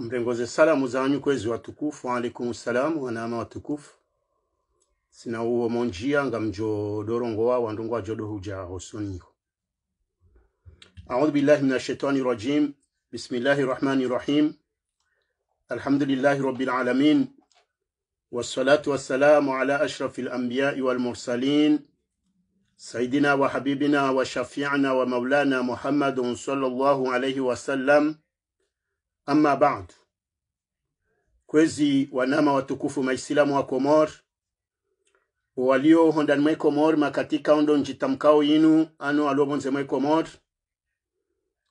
Mpengoze salamu zanyu kwezi watukufu, alikumu salamu wanama watukufu sina uwo monjia nga mjo dorongowa wandungwa jodo huja hosoniho أعوذ بالله من الشيطان الرجيم بسم الله الرحمن الرحيم الحمد لله رب العالمين والصلاة والسلام على أشرف الأنبياء والمرسلين سيدنا وحبيبنا وشفيعنا ومولانا محمد صلى الله عليه وسلم Amma baad, kwezi wanama watukufu maislamu wa Komor hondani mwe Komor makatika ondo njitamkao yinu anu alobonze mwe Komor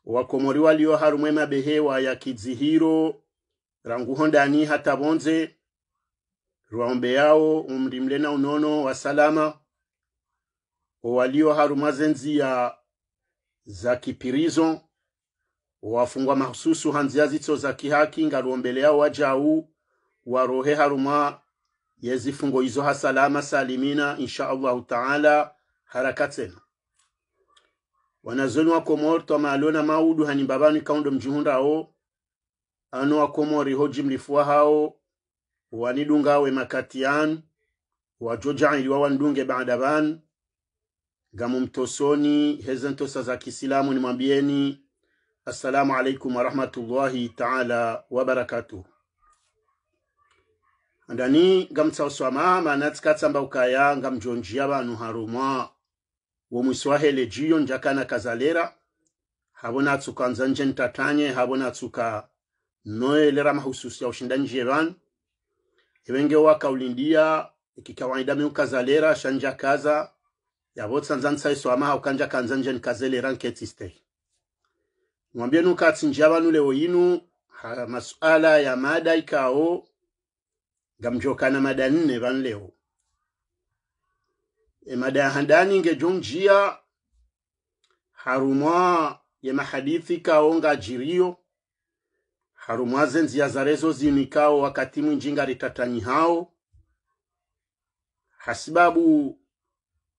wakomori walio harumwe mabehe ya kidzihiro hondani hata bonze rwaombe yao umrimle na unono wa salama walio harumwa ya za kipirizo wafungwa mahususu hanzia zitso za kihaki ngaruombelela wajau warohe harumwa yezifungo izo hasalama salimina insha allahu taala harakatsena wanazoni wa komor twamalona maudu hanimbabanu kaundo mjihundao ano wa komori hoji mlifua hao wanidungawe makatian wajojailiwa wandunge baadaban gamumtosoni hezentosa za kisilamu mwambieni assalamu alaikum warahmatullahi taala wabarakatuh andani ngamtsausoama mana tsikatsamba ukaya ngamjonjia vanhu harumwa womwiswahele jiyo njakana kazalera havo natsuka nzanje ntatanye havo natsuka noelera mahususi ya ushinda nje vanu evenge wakaulindia ikikawaida meukazalera shanjakaza yavotsanza ntsaisoama haukanjakanzanje nkazelera nketsistei mwambie nuka atsinja banu leo yinu masuala ya mada ikao ngamjokana mada nne banu leo e mada ya handani ngejongjia harumwa ye mahadithi kao ngajirio harumwa zenziya zarezo zinikao wakati mwinjinga ritatanyi hao hasibabu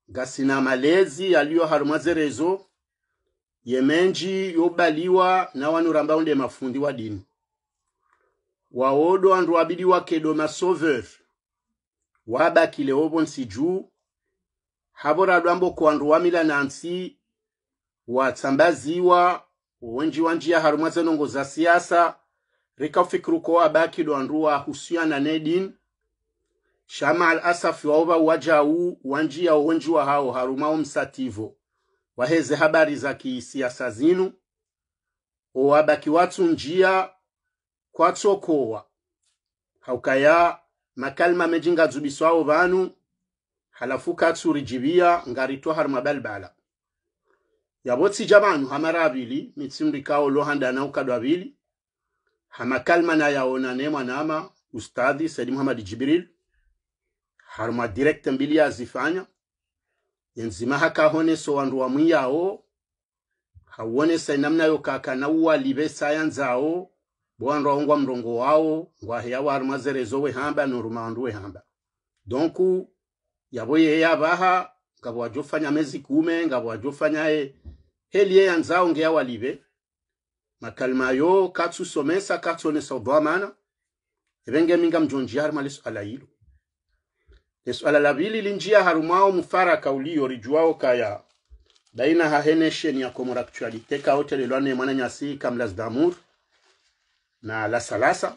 gasina malezi yaliyo harumwa zerezo yemenji yobaliwa na wanu ramba unde mafundi wa dini waodo andu wabidiwa kedo masoveur wabakile obo nsiju habo radwambo kwandu wamila nansi watsambaziwa wenjiwa njia harumwa zenongo za siasa rikafikiruko abakido andu wahusiana nedini shama al asafi waoba wajau wanjia wa hao harumao msativo waheze habari za kisiasa zinu owabaki watsunjia kwatsokowa haukaya makalima mejinga ngadzubiswawo vanu halafu ngari to hari mabalibala yavotsija vanhu hamara avili mitsimrikawo lohandana ukadwa avili hamakalima nayaona mwanama ustadhi saidi muhamadi jibril hari direct mbili yazifanya enzima hakahonesa wandu wa wamwiyawo hauonesa inamna yokakana uwalive sayanzawo bwandu aongwa mrongo wawo ngwaheya warimwazerezo wehamba noruma wandu wehamba donku yavo yeye avaha ngavo wajofanya mezi kume ngavo wajofanyaye heli yeyanzawo ngeyawalive makalima yo katsusomesa katsuonesa odhamana evenge minga mjonji harimaleso alayilo esuala la vili linjia harumao mufaraka ulio rijuao kaya daina hahenesheni ya komoraktualite kaote lelwane mwana nyasi kamla zdamur na lasalasa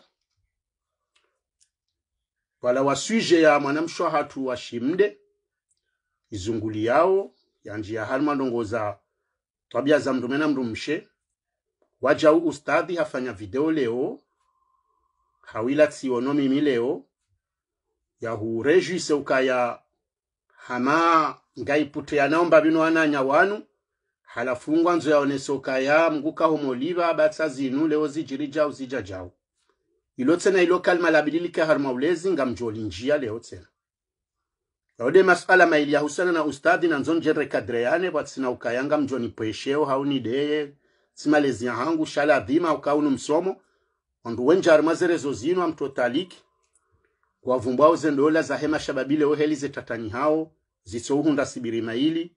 wala waswije ya mwanamshwa hatu washimde izunguli yao ya njia haruma ndongoza twabia za mndume na mndumshe wajau ustadhi hafanya video leo hawila tsiono mimi leo yahuurejise ukaya hama ngai ya naomba bino ananya wanu halafungwa nzo yaonesa ukaya mgukaho moliva batsa zinu leo zijirija jau jau ilo tsena ilo kalma labililike harma ulezi nga mjoli njia leo tsena yaode masala maili ya husana na ustadi na nzo njere kadreyane bwatsina ukayanga mjoni pwesheo hauni deye ya hangu shala dhima ukaunu msomo ondu zerezo zinu amtotaliki kwavumbwao zendola zahema shababile oheli zetatanyi hao zitsohunda sibirima ili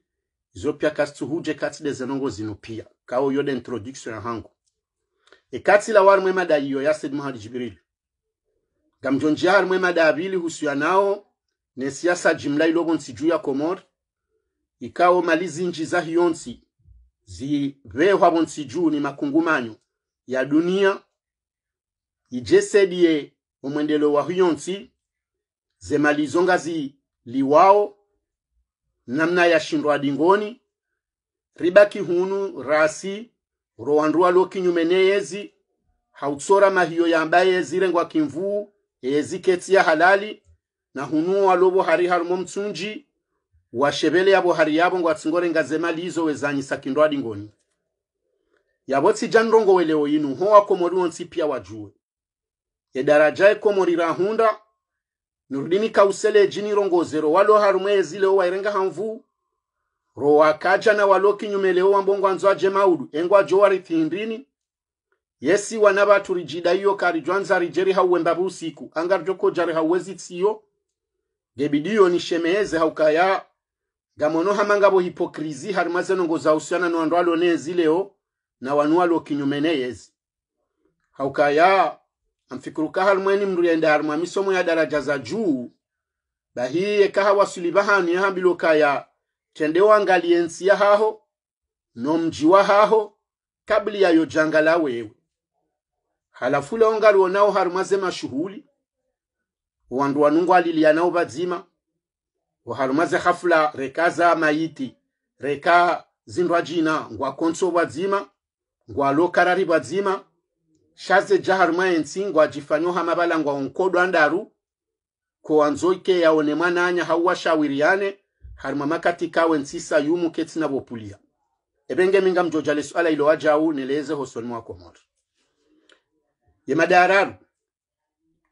izopya kasituhuje katside zenongo zino pia kao yode introduction ya hangu e la wari mwema da iyo ya sedmu mahadi jibirili gamjonji ya hari mwema da abili ya nao ne siasa jimla ilogonsi juu ya komor ikao mali zinji za hiyonsi zivehwa bonsi juu ni makungumanyo ya dunia ijesedie omwendelo wa hiyonsi zemalizo ngazi liwao namna yashindwa dingoni ribaki hunu rasi rowandua lo kinyume neyezi hautsora mahiyo yambaye yezirengwa kimvuu yezi ya halali na hunu walobo hari harumo mtsunji washebele yabo hari yabo ngo atsingore ngazemalizo wezanyisa kindwa dingoni yabo tsija nrongo weleo yinu ho wakomori wonsi pia wajue edaraja ekomori rahunda ni rulimi kauseleji nirongozero walo harumwezi leo wairenga hamvu rowa kaja na walo kinyume leo wambongo anzo aje maudu engwa ajo warithindrini yesi wana batu rijida iyo karijwanza rijeri hauwemba busiku angarjoko jari hauwezi tsiyo gebidiyo nishemeeze haukaya gamono hamangabo hipokrizi harimazenongo zausiana no andu alonezi leo na wanu alo haukaya anfikurukaha mweni mndu yendaari mwa misomo ya daraja za juu bahiye kaha wasuli bahanu yahambilo kaya tende wangaliye nsi yahaho nomji wahaho kabli yayo jangala wewe halafu leo ngaliwo nawo harumaze mashuhuli wandu wanungu aliliyanao badzima waharumaze hafula reka za maiti reka zindwa jina ngwakonso bwazima ngwalokarari badzima shaze jaharumwa ensingo ajifanywaho amabala ngwa ya one kowanzoike anya hawa shawiriane harumwa makati kawe nsisa yumu ketsi bopulia ebenge minga mjoja lesuala ilowa jau neleeze hosoni mwako mori yemadararu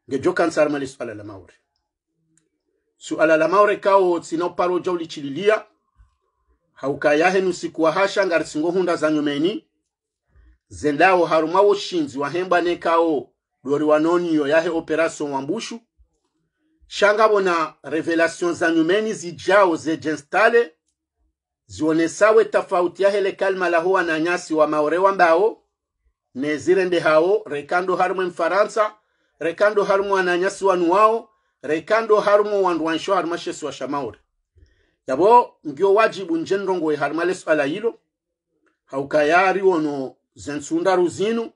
ngejoka nsaruma lesuala la maure suala la maure kawo tsinoparo jau chililia haukayahe nusikuwa nusikuwahasha ngarsingo hunda zanyumeni zendawo haruma woshinzi wahemba nekawo dori wanoniyo yahe operation wambushu shangabona revelation zanyumeni zijao zejenstale zionesawe tafauti yahe lekalma laho wananyasi wa maore wambao nezirende hao rekando harumwe mfaransa rekando harumwe wananyasi wanu wao rekando harumwe wandu wansho haruma shesu wa shamaore yabo ngio wajibu njenrongowe haruma leso ala hilo haukayari wono zensunda ruzinu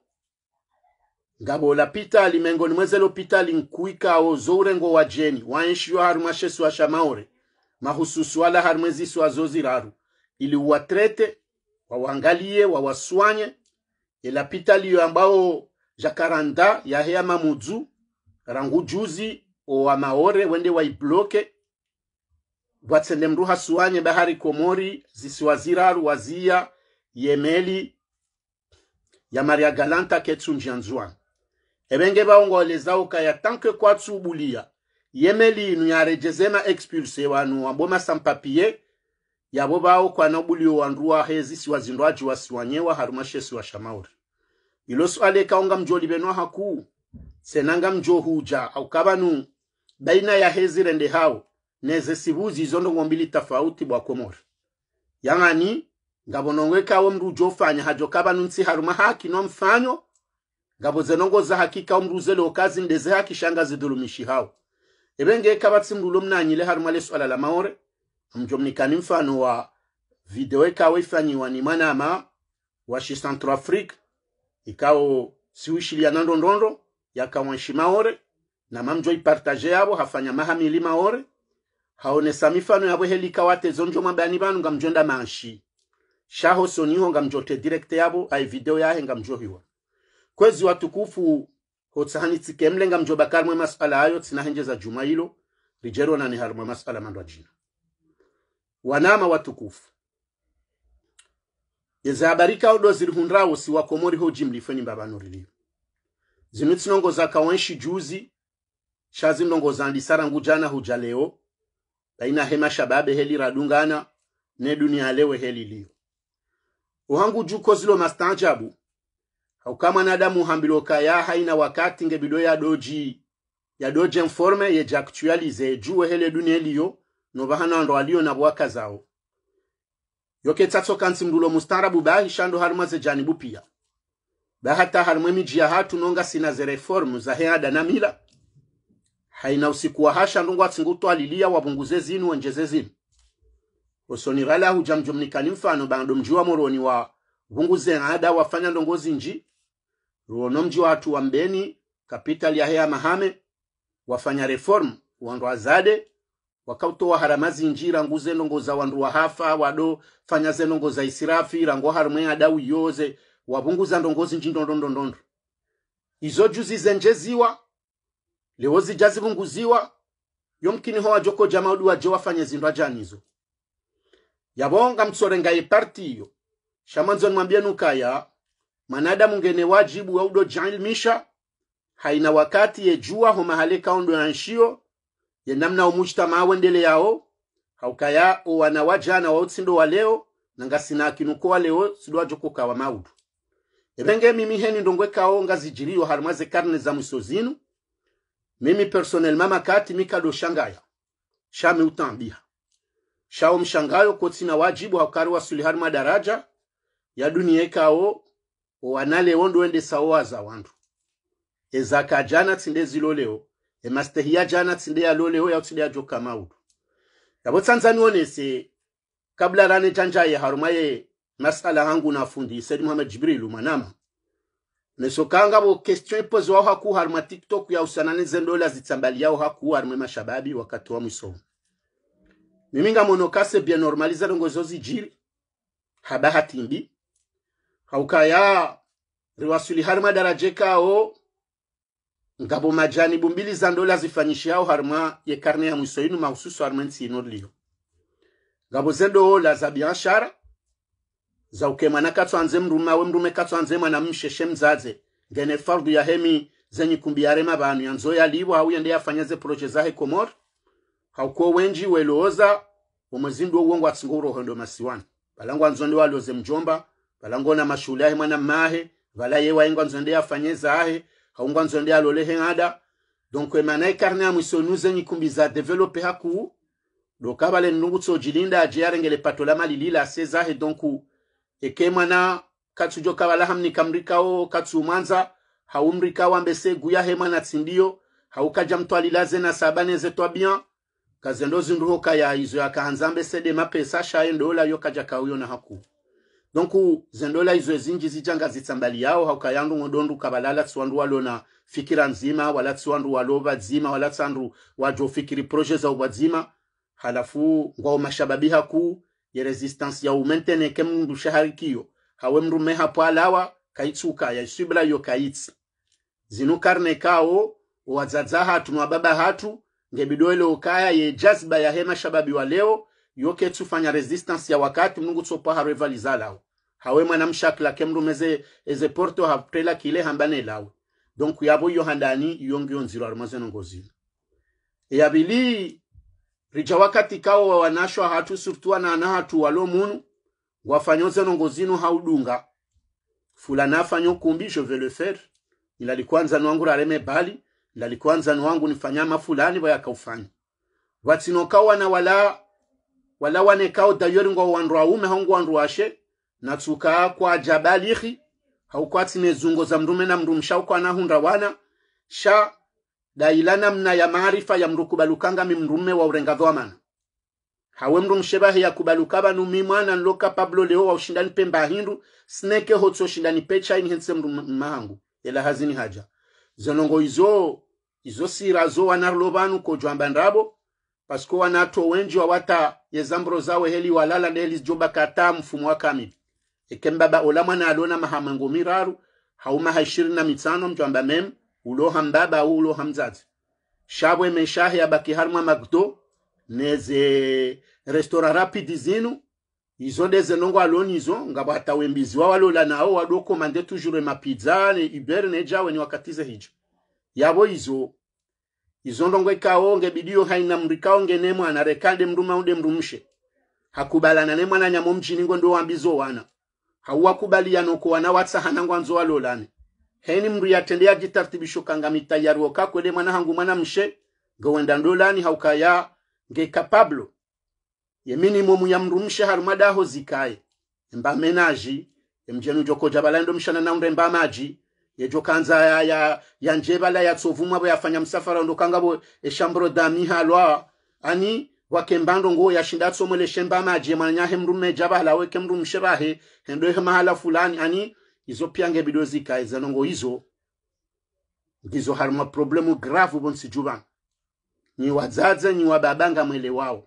ngabola limengo mengoni mwezelo pitali nkuikawo zourengo wa jeni waenshiwa haru mashesu wa shamaore mahususu wala haru mwezisu wa zoziraru ili uwatrete wawangalie wawaswanye ela pitali yo ambao jakaranda yaheya mamudzu rangu juzi owa maore wende waibloke bwatsende mndu hasuanye bahari komori zisiwa ziraru waziya yemeli ya maria galanta ketsunja nzwanga ebenge uka ya tanke Yemeli inu ya rejezema expulse wanu Ya boba yabo bawo kwana wa wanduwa hezi siwazindwaji wasiwanyewa harumashe shamauri ilo swali ekaonga mjoli benwa haku. senanga mjo huja kabanu. baina ya hezi rende hao neze sibuzi zondo ngombili tofauti bwa komori yang'ani ngabo nongwe kawo mrujo fanya hajo kaba nunsi haruma haki no mfanyo ngabo zenongo za hakika umruze zele okazi ndeze haki shanga zidulumishi hao ebenge kaba lo mnanyile haruma leso ala la maore mjomnikani mfano wa video ikawo e ifanyiwa ni manama washi centroafrique ikawo siwishilia nandondondo yakawanshi maore na mamjo ipartaje yabo hafanya mahamili maore haonesa mifano yabo helika watezonjo mabani banu ngamjonda manshi shaho soniho nga mjote direct yabo ai video yahe nga mjohiwa kwezi watukufu hotsahani tsikemle nga mjoba mwe masala ayo tsinahenje za juma ilo rijero na mwe masala mandwa jina wanama watukufu yeza abarika odo zirihundrawo siwakomori ho jimlifeni mbabanurilio zinu za kawenshi juzi shazi mlongoza ndisarangu jana huja leo baina hema shababe heli radungana ne dunia lewe heli liyo ohangu juko zilo mastanjabu hauka mwanadamu hambiloka yaha haina wakati ngebilo yadoji yadoje mforme yeje actualize juwe hele dunia liyo novahana ndo aliyo na bwaka zao yoke kansi mdulo mustarabu bahi shando harma ze janibu pia bahata harma miji ya hatu nonga sina ze reformu za heada na mila haina usiku wa hasha ndongwa tsingutwalilia wabunguze zinu wenjeze zinu osonera la huja mfano bando mji wa moroni wa vunguze ada wafanya ndongozi nji ruono mji wa hatu wa mbeni kapital ya heya mahame wafanya reformu wandu azade wakautowa harama zinji rangu zenongoza wandu wahafa wado fanya isirafi rangu harumwe ada uyoze wavunguza ndongozi nji ndondondondondo izo juzi zenje leo zija yomkini ho wajoko jama udu waje zindwa janizo yabonga msore ngai partiyo shamanzo nimwambia nukaya manadamu ngene wajibu waudo misha haina wakati yejua homahale kaondo ya nshio yenamna omujtama wendele yao haukaya owana wajana wautsindo wa leo nangasina wa leo sidowajokoka wa maudu ebenge mimi heni ndongwe ndongwekao ngazijiliyo harimwaze karne za mwiso zinu mimi personel mama kati mikado shangaya shami utambiha shao mshangayo na wajibu hakari wa hari madaraja ya dunia wanale wondo wanalewo ndiwendesawo waza wandu ezaka jana tsinde ziloleo emastehia jana tsinde yalolewo ya joka maudu yabo tsanzanionese kabla rane ya harumaye masala hangu na fundi said muhammad jibril manama nesokanga bo question ipozo haku harma tiktok ya usanane zendola zitsambali yao haku harma mashababi wakati wa mwisomo miminga mono kase bya normaliza longo zozi jiri haba hatimbi haukaya riwasuli harma daraje kao ngabo majani bumbili za ndola yao harma ye karne ya mwiso inu mahususu harma nsino liyo ngabo zendo zendoola za biashara za ukemwana anze mruma we mrume anze mwana msheshe mzaze ngene fardu ya hemi zenyi zenyikumbi yarema bantu yanzo liwa au yende fanyaze proje zahe komoro khawukhuwa wenji weelooza omwezindu wouwongo asinga hondo masiwani balango anzonde waloze mjomba balango na mashule ahe mwana mahe vala ye waengo anzonde afanyeza ahe haungu anzonde alolehe ng'ada donc emana ikarne ya mwisonu nuze kumbi za develope haku doka vale nlungu tsojilinda aje arengele pato la lila aseza ahe donc eke mwana katsujo hamni kamrika o katsu manza haumrika wambese guya he mwana tsindio haukaja mtwalilaze na sabane zetwa bien kazendo ndo ya izo ya mbese sede mapesa shaye ndola yo kaja uyo na haku donc zendola izo zinji zijanga zitsambali yao hauka yandu ngodondu kabalala tswandu walona fikira nzima wala tswandu waloba dzima wala tsandu wajo fikiri projet za ubadzima halafu ngwa mashababi haku ye resistance ya umentene kem mndu shahari kiyo hawe mrume hapo alawa kaitsuka ya isibla yo kaitsi zinu karne kao wadzadza hatu nwababa hatu ngebidoelo ukaya ye jazba ya hema shababi wa leo yoke tufanya resistance ya wakati mungu tsopa harwe valizalawe hawe mwana mshakla kemrumeze eze porto haprela kile hambane lawe donc yabo yo handani yongyo nziro arumazeno ngozilo yabili e rija wakati kawo wa wanasho hatu surtua na ana hatu walo munu wafanyoze nongozino haudunga fulana afanyo kumbi je vais le faire ila likwanza nwangu rareme bali lalikwanza nwangu nifanyama fulani vayakaufanya vatsinokawa na wala wala wane wanekao dayori ngo wandu aume hangu wandu na tsuka kwa jabalihi haukwatine zungo za mrume na mrumsha uko hunda wana sha dailana mna ya maarifa ya mrukubalukanga mi mrume wa urenga amana hawe mrumshebahe ya kubaluka mi mwana nloka pablo leo wa ushindani pemba hindu sneke hotso shindani pecha inhense hense mrumahangu ela hazini haja zanongo izo izo sira zo wanarlo vanu kojwamba ndabo pasko wanato wenji wa wata yezambro zawe heli walala neli jomba kata mfumo wakamili ekembaba olamwana alona mahamango miraru hauma ishirini na mitano mjwamba mem uloha mbaba au uloha mzazi shabwe meshahe abaki harmwa magdo neze restora rapidi zinu izo deze nongo aloni izo ngabo hata wembizi wawalola nao wadoko mande tujure mapizza ne ibere nejawe ni wakatize hijo yabo izo izondongo ikaonge bidiyo haina mrikaonge ne mwana rekande mruma ude mrumshe hakubalana ne mwana nyamo ngo ndo wambizo wana wana watsa watsahanangwa nzo walolane heni mndu yatendea jitartibisho kanga mitayari mitayariwo kwele mwana hangu mwana mshe ngowenda ndolani haukaya nge kapablo ngekapablo yeminimomu ya mrumshe harumadaho zikaye mba menaji mjenu jokoja balando mshana na mba maji yejo kanza ya, ya, ya njeba la ya tsovuma bo yafanya msafara ndo kanga bo eshambro dami halwa ani wakembando ngo ya shinda tsomo le shemba ma jema nya maje manya jaba la we kemrum shirahe he mahala fulani ani izo piange bidozi kai e za ngo izo ndizo haruma problemu grave bon si juba ni wadzadze ni wababanga mwele wao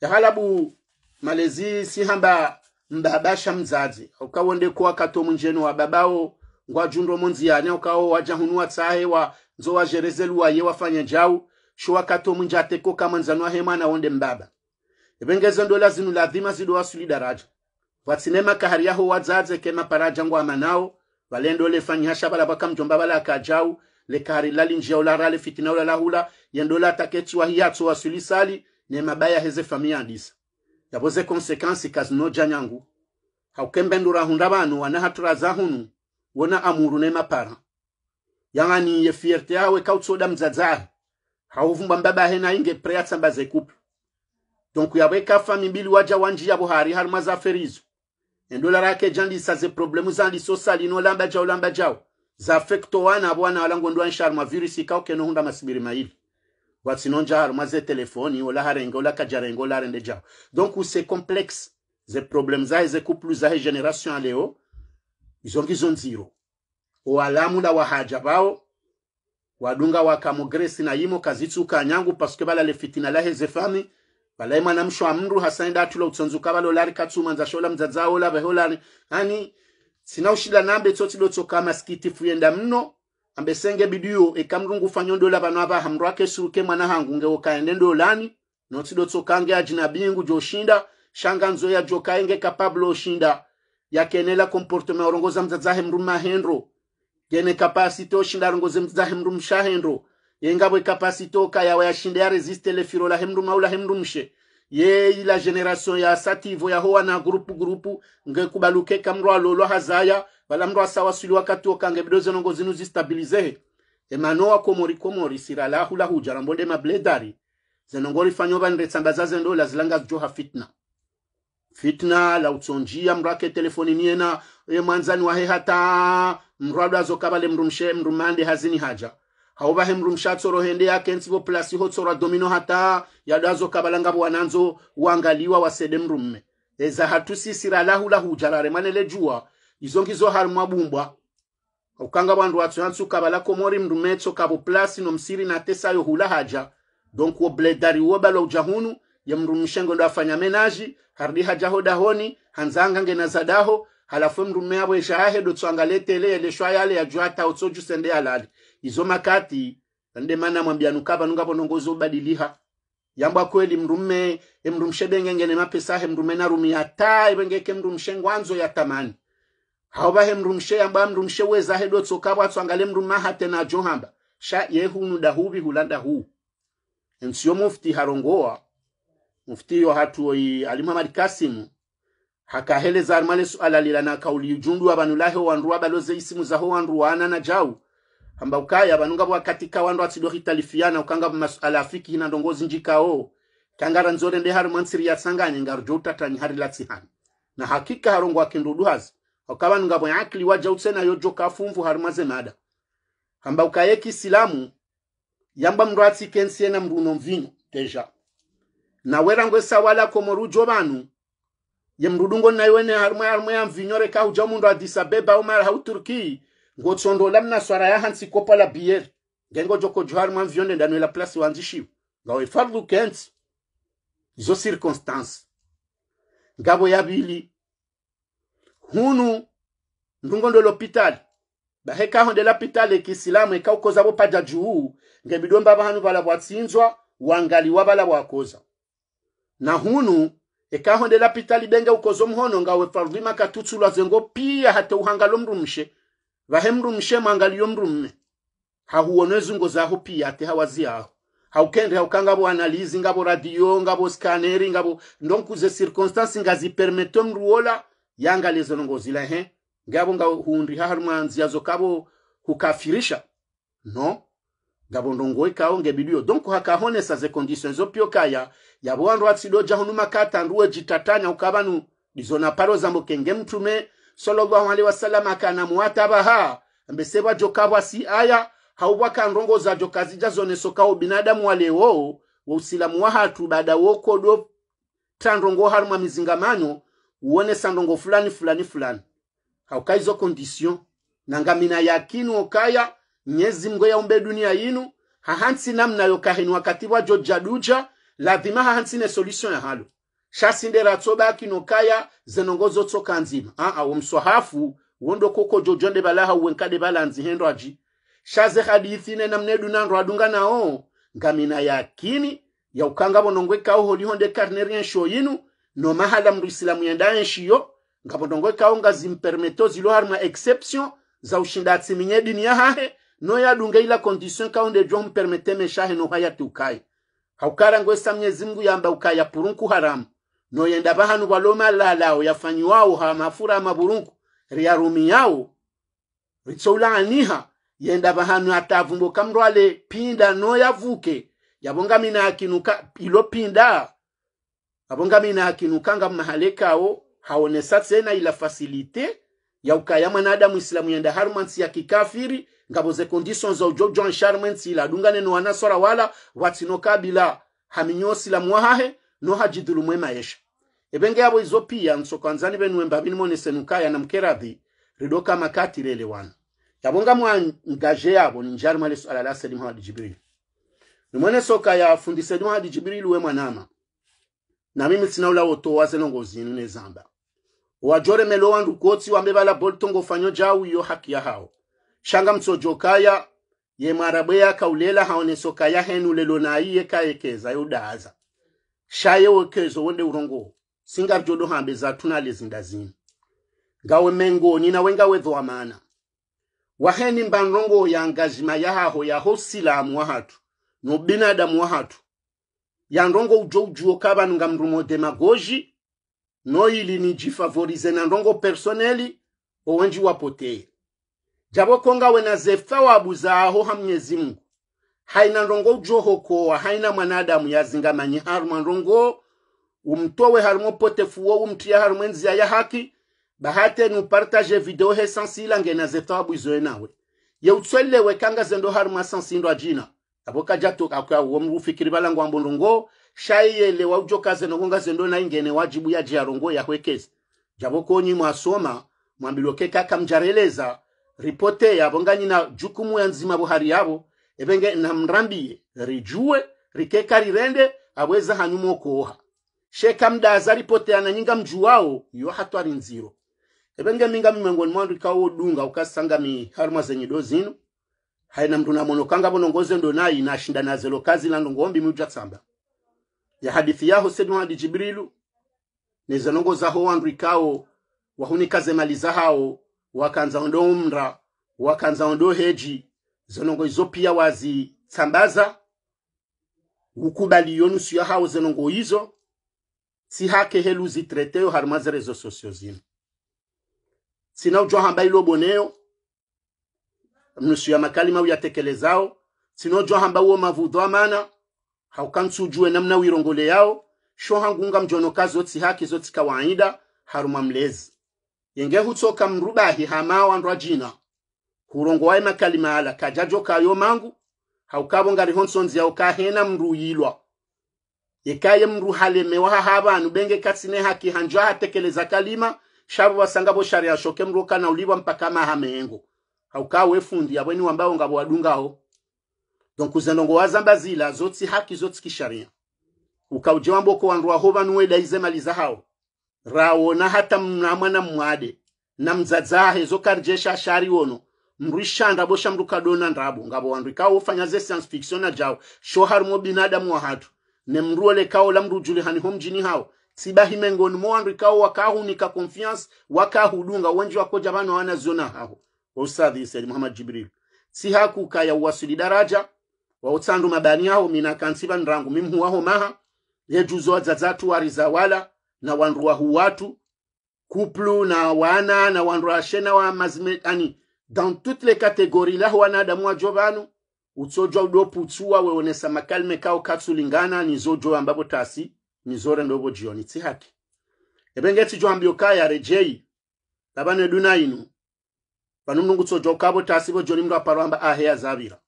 yahalabu malezi si hamba mbabasha mzadze ukawonde kwa katomu njenu wababao ngwa jundo yane ukawo wajahunu watsahe wa nzo wajereze ye wafanya jau shuwa kama njateko kamwanzanu ahema naonde mbaba ebengezo ndola zinu lazima zido wasuli daraja vatsinema kahari yaho wadzadze kema paraja ngwa amanao valendo hasha lefanyihasha vala vakamjomba vala akajau lekahari lali njia ularale fitina ulalahula yendola taketsiwa hiyatso wasuli sali ne mabaya heze famia adisa yaboze konsekansi kazino janyangu haukembendura hunda vanu wanahatura za hunu wona amuru ne mapara yangani ye fierte yawe kautsoda mzadzara hauvumbwa mbabahe na inge preya tsamba ze couple donc yabweka fami mbili waja wanji yabo hari harimo zaferizo endola rake jandisa ze problemu zandi sosali inolamba jawo lamba jawo zafekto wana abo wana walango ndo ansharma virus ikaukeno hunda masibiri maili watsinonja haruma ze telefoni ola harenge ola kajarengo ola rende jawo donc c'est complexe ze problème zahe ze couple zahe génération leo izo ngizo nziro owalamula wahaja bao wadunga wakamo gresi na yimo kazitsuka nyangu paske balale fitina lahe zefami balaye mwanamsho amndu hasaenda atula utsonzuka balolari katsuma nzashola mdzadzaola vaholani ani sina ushila nambe kama skiti fuyenda mno ambe senge bidiyo ekamrungu ndola vano ava hamru ake suruke mwana hangu ngewokaende ndolani notsidotsokange ajina bingu joshinda shanga nzoya jokaenge kapablo oshinda yakenela comportement orongoza mza dzahe mndu mahendro gene kapasite oshinda arongoze mzahe mndu mshahendro yengabwe kapasito okayawa yashinde yaresiste lefiro lahe mndu mau lahe mndu mshe ye ila generation ya sativo yahowa na gurupu gurupu ngekubaluke kamndu alolwa hazaya vala mndu asawasuli wakati okange bido nongo zinu zistabilizehe emano wa komori komori sira lahu lahu jarambo nde mabledari zenongo rifanyo vaniretsamba zazendola zilanga zijoha fitna fitna la utsonjia mrake telefoni niena e mwanzani wa hehata mrwadu azokabale mrumshe mrumande hazini haja hauvahe mrumsha tsoro hende ya ntsivo plasi ho tsoro domino hata yadu azokabala ngavo wananzo wangaliwa wasede mrumme eza hatusisira lahulahuja laremwanele juwa izo ngizo hari mwabumbwa ukanga bandu vandu hansu kabala komori mrumme metso kavo plasi no msiri na tesa yo hula haja donc wo balo hunu ndo afanya menaji hardi hajaho dahoni hanzanga nge zadaho halafu mrume abo eshahe dotswangale tele yeleshwa ya yajua hata utsoju sende alali izo makati ande mana mwambia nukaba nungapo nongozo badiliha yambwa kweli mrume emrumshe bengenge ne mapesa he mrumme na rumia rumi hata ke mrumshe ngwanzo ya tamani haoba he mrumshe yamba mrumshe weza hedo dotso kabwa tswangale mrumma hate na johamba sha yehunu dahubi hulanda hu ensiyo mufti harongoa hatu muftiyo hatuoyi alimhamad kasimu hakaheleza arumale suala lila na kauli ujundu wa banu lahe wa nruwa baloze isimu za huwa nruwa ana na jau amba ukaya banu wakatika banungabwa katika wandu atsidohitalifiana ukanga masuala afiki hina ndongozi o kangara nzore nde haru mansiri ya sanganye ngarjo utatani hari la latsihani na hakika harongo akindudu hazi ukaba nungabwa akili waja utsena yojo kafumvu haru mazemada hamba ukayeki silamu yamba mruwa mndu ena mruno mvinyo deja nawera ngwe sawalako rujo banu ye mrudungo naiwene harumwe harumwe yamvinyore ka uja mundu Addis Abeba umar ha Turki ngo tsondo tsondola mna swara ya hansi kopa la biere gengo joko johar mwa mvyonde ndano la place wanzishiwe ngawe fardu kent izo circonstance ngabo ya bili hunu ndungo ndo l'hopital bahekaho nde l'hopital ekisilamu ekaukoza bo paja juu ngebidomba banu bala bwatsinzwa wangali wabala bwakoza na hunu ekaho ndela pitali benge ukozo mhono ngawe farvima katutsulwa zengo pia hate uhangalo mrumshe vahe mrumshe mwangaliyo mrumme hahuonwe zungo zaho pia hate hawazi aho haukende haukanga bo analizi ngabo radio ngabo scaneri ngabo ndonkuze circonstance ngazipermeto mruola yanga lezo ngozila he ngabo nga hundi hahalmanzi yazo kabo hukafirisha no ngabondongowe kawo bidio donc hakahone sa ze conditions opio kaya ya yabo ja hunu makata katanduwe jitatanya ukabanu dizona paro zambo kenge mtume sallallahu alaihi wasallam kana akana muwatabaha mbesebwa jokabwa si aya haubwa kandongoza jokazija zonesokao binadamu wale wo wa walewo wausilamu wahatu bada wokodo tandongo harumwa mizingamano uone sandongo fulani fulani fulani haukaizo condition nangamina yakinu okaya nyezi mgo yaumbe dunia yinu hahansi namna yo kahinwa katibwa jo jaduja lazima hahansi ne solution ya halo shasindera tsoba kino kaya zenongozo tsoka nzima a ah, a ah, umswahafu wondo koko jojo nde balaha uwenkade balanzi hendo aji shaze hadithi ne namne dunanro adunga nao ngamina yakini ya ukanga bonongwe kao holiho nde karnerien sho yinu no mahala mndu isilamu yenda enshiyo ngabonongwe kao ngazimpermeto zilo harma exception za ushindatsi minye dini ya hahe no noyadunge ila condition kaunde jom permete meshahe no haya tukai haukara ngwe ngwesa mnyezi Mungu yamba ukaya purunku haramu no noyenda bahanu waloma lalao yafanyiwao ha mafura ria rumi yao ritsoulaaniha yenda bahanu atavumbuka mrwale pinda no noyavuke yabonga mina akinuka ilo pinda abonga mina akinukanga mahale kao haonesa tsena ila fasilite ya ukaya mwanadamu islamu yenda harumansi ya kikafiri ngabo zekondition za dungane no ladungane sora wala watino kabila haminyosi la watinokabila no hajidulu mwema yesha ebenge abo izo pia bini benwe mbabinimonese na mkeradhi ridoka makati lele lelewano yabonga mwa mwangaje yabo ninjarima lesu alala selimu hadi jibril nimwene soka ya fundise dimu hadi jibril we mwanama na mimi sina ula woto waze nune zamba wajore melo wandu kotsi wambe bala boltongo fanyo jawu yo haki ya hao shanga shangamtso jokaya yemwarabweya kaulela haonesoka henu lelo naiye kayekeza yodaza shaye wekezo wonde urongo singarjolo hambe zatunale zindazini ngawe mengoni nawe ngawedho wamana waheni mbanrongo ya ngazima yahaho yaho silamu wahatu no binadamu wahatu yanrongo ujo ujuo kabanu nga mrumo demagoji no ili nijifavorize na nrongo personeli owenji wapoteye jabo konga wena zefawabu zaho ha mnyezi mungu haina ndongo ujohokowa haina mwanadamu yazingamanyi harumwa ndongo umtowe harumwe potefu wo umtia harumwe nzia ya haki bahate nupartage video he sansi sansila ngena zefawabu izoe nawe yeutswellewe kanga zendo sansi ndo ajina abo kajato akwa womrufikiri balangwa mbondongo shayelewa ujokaze nokonga zendo na ingene wajibu ya jia jiarongo yahwekeza jabo konyi mwasoma mwambilo keka kamjareleza ripote yabo nganyina jukumu ya nzima buhari yabo ebenge namrambiye rijue rikeka rirende aweza hanyuma okoha sheka mdaza ripote ananyinga mju wao yo hatwari nziro ebenge minga mimengoni mwandu ikawo dunga ukasanga mi haruma zenye dozino haina mtu namonokanga bonongoze ndo nayi nashinda nazelo kazi la ndongombi muja tsamba ya hadithi yaho sedu hadi jibrilu nezanongoza ho wandu ikawo wahunikaze maliza hao wakanza ndo umra wakanza ndo heji zonongo izo pia wazi wazitsambaza ukubali yonu ya hawo zonongo izo si hake helu zitreteo harima zirezo sosio zino sina ujwa hamba ilo boneyo nusu ya makalima uyatekelezao sina ujwa hamba uo mavudho amana haukansu haukansujue namna wirongole yao shohangunga mjono kazo zotsi haki zotsi kawaida haruma mlezi yenge hutsoka mrubahi hamawa ndwa jina hurongowaye makalima ala kajajo kayo mangu haukabongari honsonzi yao kahena mruyilwa yekaye mruhalemewa hahabanu benge katsine haki hanjwa hatekeleza kalima shabu wasangabo shari ya shoke mruka na ulibwa mpaka mahamengo haukawe fundi ya yabweni wambao ngabo wadunga ho donc uzenongo wazamba zila zoti haki zoti kisharia ukaujewa mboko wanruwa hova nuwe daize maliza hao rawona hatam namwana mmwade namdzadzahe zokarjesha ashari wono mrwishanda bosha mrukadona ndabo ngabo wandu ikawo fanya ze science fiction ajawo shoharimo binadamu wahatu nemruolekawo lamrujulihani ho mjini hawo sibahi mengoni mo wandu ikawo wakahunika confiance wakahudunga wenji wakoja vano wana ziona haho ustadhi said muhammad jibril si hakuka ya uwasili daraja wa mabani hawo mina kansiba nrangu mimhuwaho maha yejuzo wadzadzatu warizawala na wanrua hu watu kuplu na wana na wanrua shena wa mazime ani dans toutes les catégories la laho wanadamu wajo vanu utsojwa udoputsuwa weonesa makalme kao katsulingana nizojo ambapo tasi ni nizore ndobo jioni tsi ebenge ebengeti jo ambio kaya rejei labane duna inu pano mnungu tsojo kabo tasi bo joni mndo aparwamba aheya zavira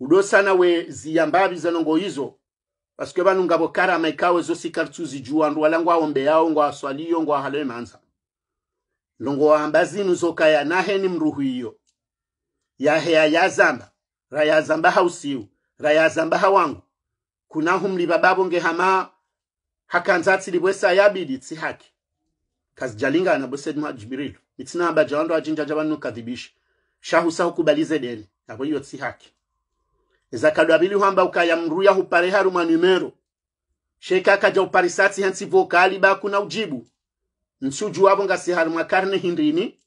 udosana we ziyambabi zanongo hizo parce que vanhu ngavo karama ikawe zosikali tuzijuwa ndwala ngwawombe yawo ngwaswali iyo ngwahalo emanza longowaamba zinu zokaya naheni mruhu iyo yaheya yazamba ra rayazamba hausiu ra rayazamba hawangu kunahumliva bavo ngehama hakanzatsili bwesa yabidi tsihaki kazijalingana bwesedi mwa jibirilu mitsinahamba jawando ajinja ja vanhu kadhibisha shahusa hukubalize deni yavo iyo tsihaki eza kadwabili hwamba ukayamruya hupare haru mwanimero sheka akaja hansi hensi vokaliba kuna ujibu nsuju wavo ngasi haru mwakarne hindrini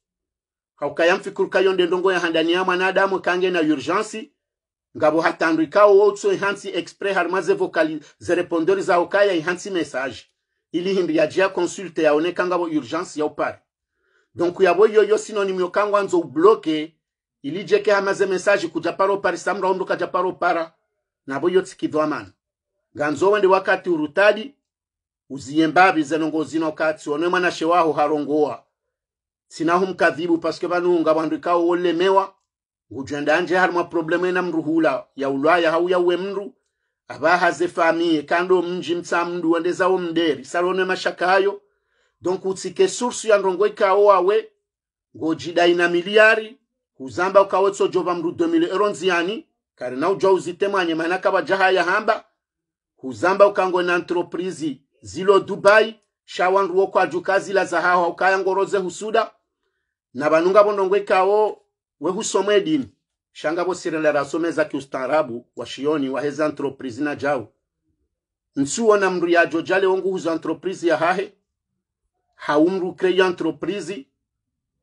yonde ndongo ya handani ya mwanadamu kange na urgensi ngabo hatandu ikawo wotso ihansi exprès haruma ze vocali ze répondeur za okaya ihansi message ili hindi yajia consulte yaoneka ngabo urgence ya upare donc yabo yoyo sinonimyo kangwa nzo ubloke ilije ke hamaze message kuja paro pari samra hondo kaja paro para na boyo tsikidwa man nganzo wende wakati urutadi uziye zenongo zino kati one mwana shewaho harongoa sinaho mkadhibu paske banu ngabandika ole mewa wolemewa ngujendanje harma probleme na mruhula ya ulaya hau ya mru aba haze famiye kando mji mtsa mndu wendezawo omderi salone mashakayo donc utsike source ya ndongo ikao awe ngojidai ina miliari kuzamba ukawetso jova mru 2000 mrudomile nziani kare nawe ujwa kaba jaha ya hamba kuzamba ukango na entreprise zilo dubai shawan ruo kwa shawanruwo kwaju kazila ukaya ngoroze husuda na vanunga vonongwe kawo husome din shanga bo sirela vosirela rasomeza kiustarabu wa shioni wa heza entreprise na jau nsuwo na ya jojale jale huza entreprise ya hahe haumru kreya entreprise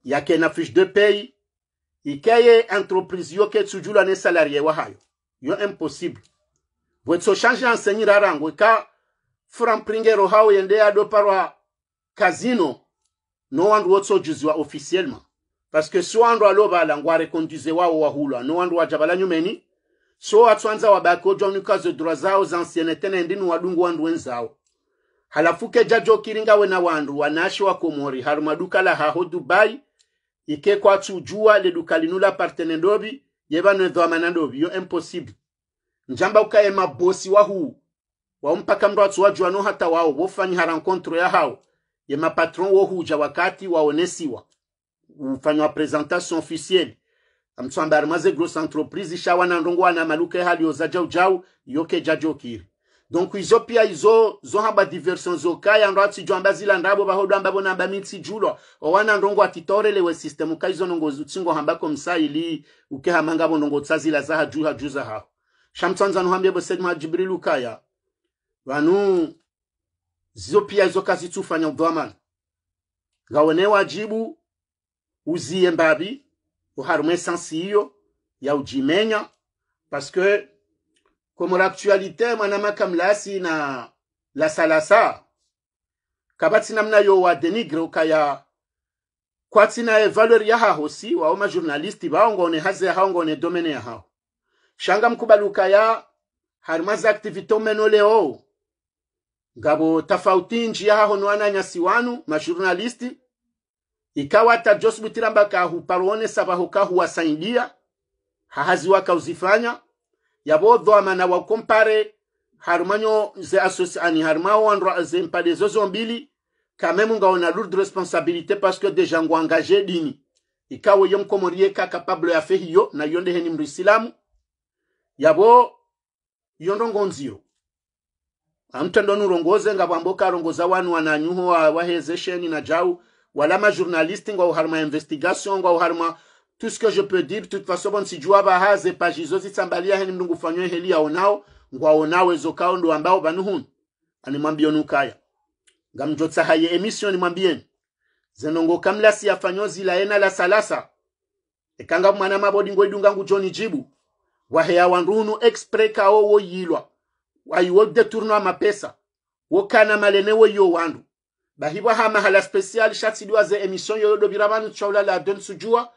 yake na fiche de paye ikeye entreprise yoke tujula ne salarié wahayo yo impossible bwetso change ensenyira rangwe ka frampringero hao yende ado parwa casino no wandu wotsojuzwa officiellement parce que so alo ba ngwa reconduze wawo wahulwa no wandu wajabala nyumeni so atswanza wabako ojwa mnikazo droit zao za tena nendini wadungu andu wenzao halafuke jajo kiringa wena wandu wanashi wa komori harumaduka la haho dubai ike kwachu jua ledukalinula partene ndobi yebano edhwamana ndobi yo impossible njamba ukaye mabosi wahu wampaka mndu atsuwajua no hata wao wofanyi hara nkontro ya hao ye mapatron wohuja wakati waonesiwa ufanywa presentation officielle amtswamba arimaze grosse entreprise ishawana ndongo wana maluka ehali yoza jau jau yoke jajokire donc izo pia izo haba diversion zokaya ndo atsijwamba zila ndabo bahodo ambabo namba mitsi julo owana ndongo atitorelewe system ka izo ndongo zutsingo hambako msaili ukehama ngabo ndongo la zaha juha juza haho shamtsanza nuhambye bosedma jibril ukaya vanu zizo pia izo kazitsufanya udhamana gawone wajibu uziye mbabi uharumwe sansi iyo ya ujimenya parce que comme l'actualité manama kamlasi na la salasa kabati namna yo wa denigre ukaya kwatsina e valeur ya haho si wao majournalisti baongone haze haongone domene ya hao shanga mkubaluka ya harima za aktivite meno leo Gabo tafauti nji ya haho nyasi wanu ma majournalisti ikawa hata josbutiramba kahuparone sabaho kahuwasaidia hahazi wakauzifanya ya bo dhoma na wakompare harumanyo ze asosi associani harumao wanro ze mpade zozo mbili quand même nga ona lourde responsabilité parce que deja ngo engagé dini ikawe yo komorie ka capable ya fe hiyo na yonde heni mrisilamu yabo yondo ngonziyo amtendo nurongoze nga bwamboka rongoza wanu wana nyuho wa, wa wahezesheni na jau wala ma majournaliste nga uharuma investigation nga uharuma tout ce que je peux dire si bonisijua bahaze pajizo zitsambalia heni mlungu fanywe heli yaonao ngwaonawezo kao ndo ambao vanuhunu animwambio nukaya ngamjotsahaye emission nimwambieni zenongo kamla siyafanyo zilaena la salasa ekanga mwana mabodi ngoidunga ngujoni jibu waheya wanrunu expre kao woyilwa waiwo deturno amapesa wokana malene woyo wandu bahibwa ha mahala special shatsidiwa ze emission yoyodovira vanu tsaula la don sujua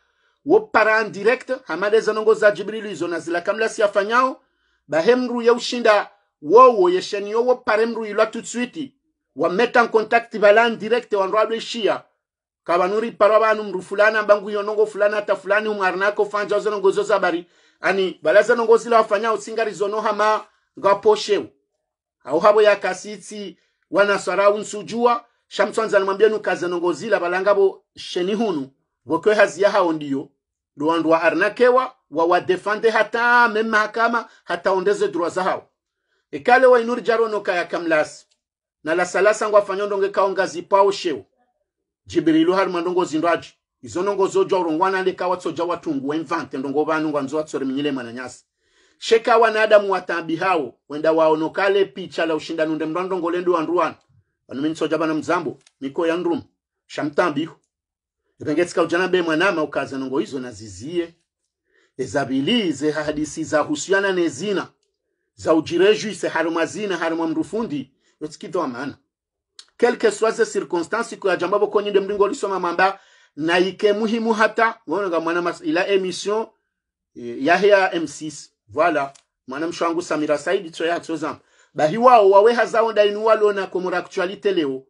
wo para en direct hamada zanongo za jibril izo na zila kamla si afanyao ba hemru ya ushinda wo wo yesheni wo paremru ilwa tout de suite wa meta en contact bala en direct wa nrabwe shia kabanuri parwa banu mru fulana bangu yonongo fulana ta fulani umwarnako fanja zonongo zo bari ani bala zanongo zila afanyao singari zono hama ngaposhewu au habo ya kasiti wana sarau nsujua shamswanza alimwambia zila balangabo sheni hunu bokwe hazia hao ndiyo Rwanda waarnakewa wawadefande hata me mahakama hata ondeze droit zao ikale wa inuri jaro no kaya kamlas na la salasa ngwa fanyondo nge kaonga zipao sheu jibrilu har mandongo zindwaji izo ndongo zojwa urongwana nde kawa tsoja wa wenvante ndongo banu ngwa nzo atsore reminyile mananyasi sheka wa na adamu watambi hao wenda waonokale picha la ushinda nde mrandongo lendu nruwana anu minsoja bana mzambo miko ya nrumu shamtambi shamtambihu rengetsika ujana be mwanama ukaza nongo izo naziziye ezabilize hadisi zahusiana nezina za ujirejwise harumwa zina harumwa mrufundi yotsikidoa maana quelque soit ze circonstance kwa yajamba bo konyinde mlingo lisoma mamba na ike muhimu hata wonga mwana mas ila emission eh, yahya m6 voilà mwana mshangu samira saidi zam bahi bahiwao wawe hazao ndainu walona komora actualité leo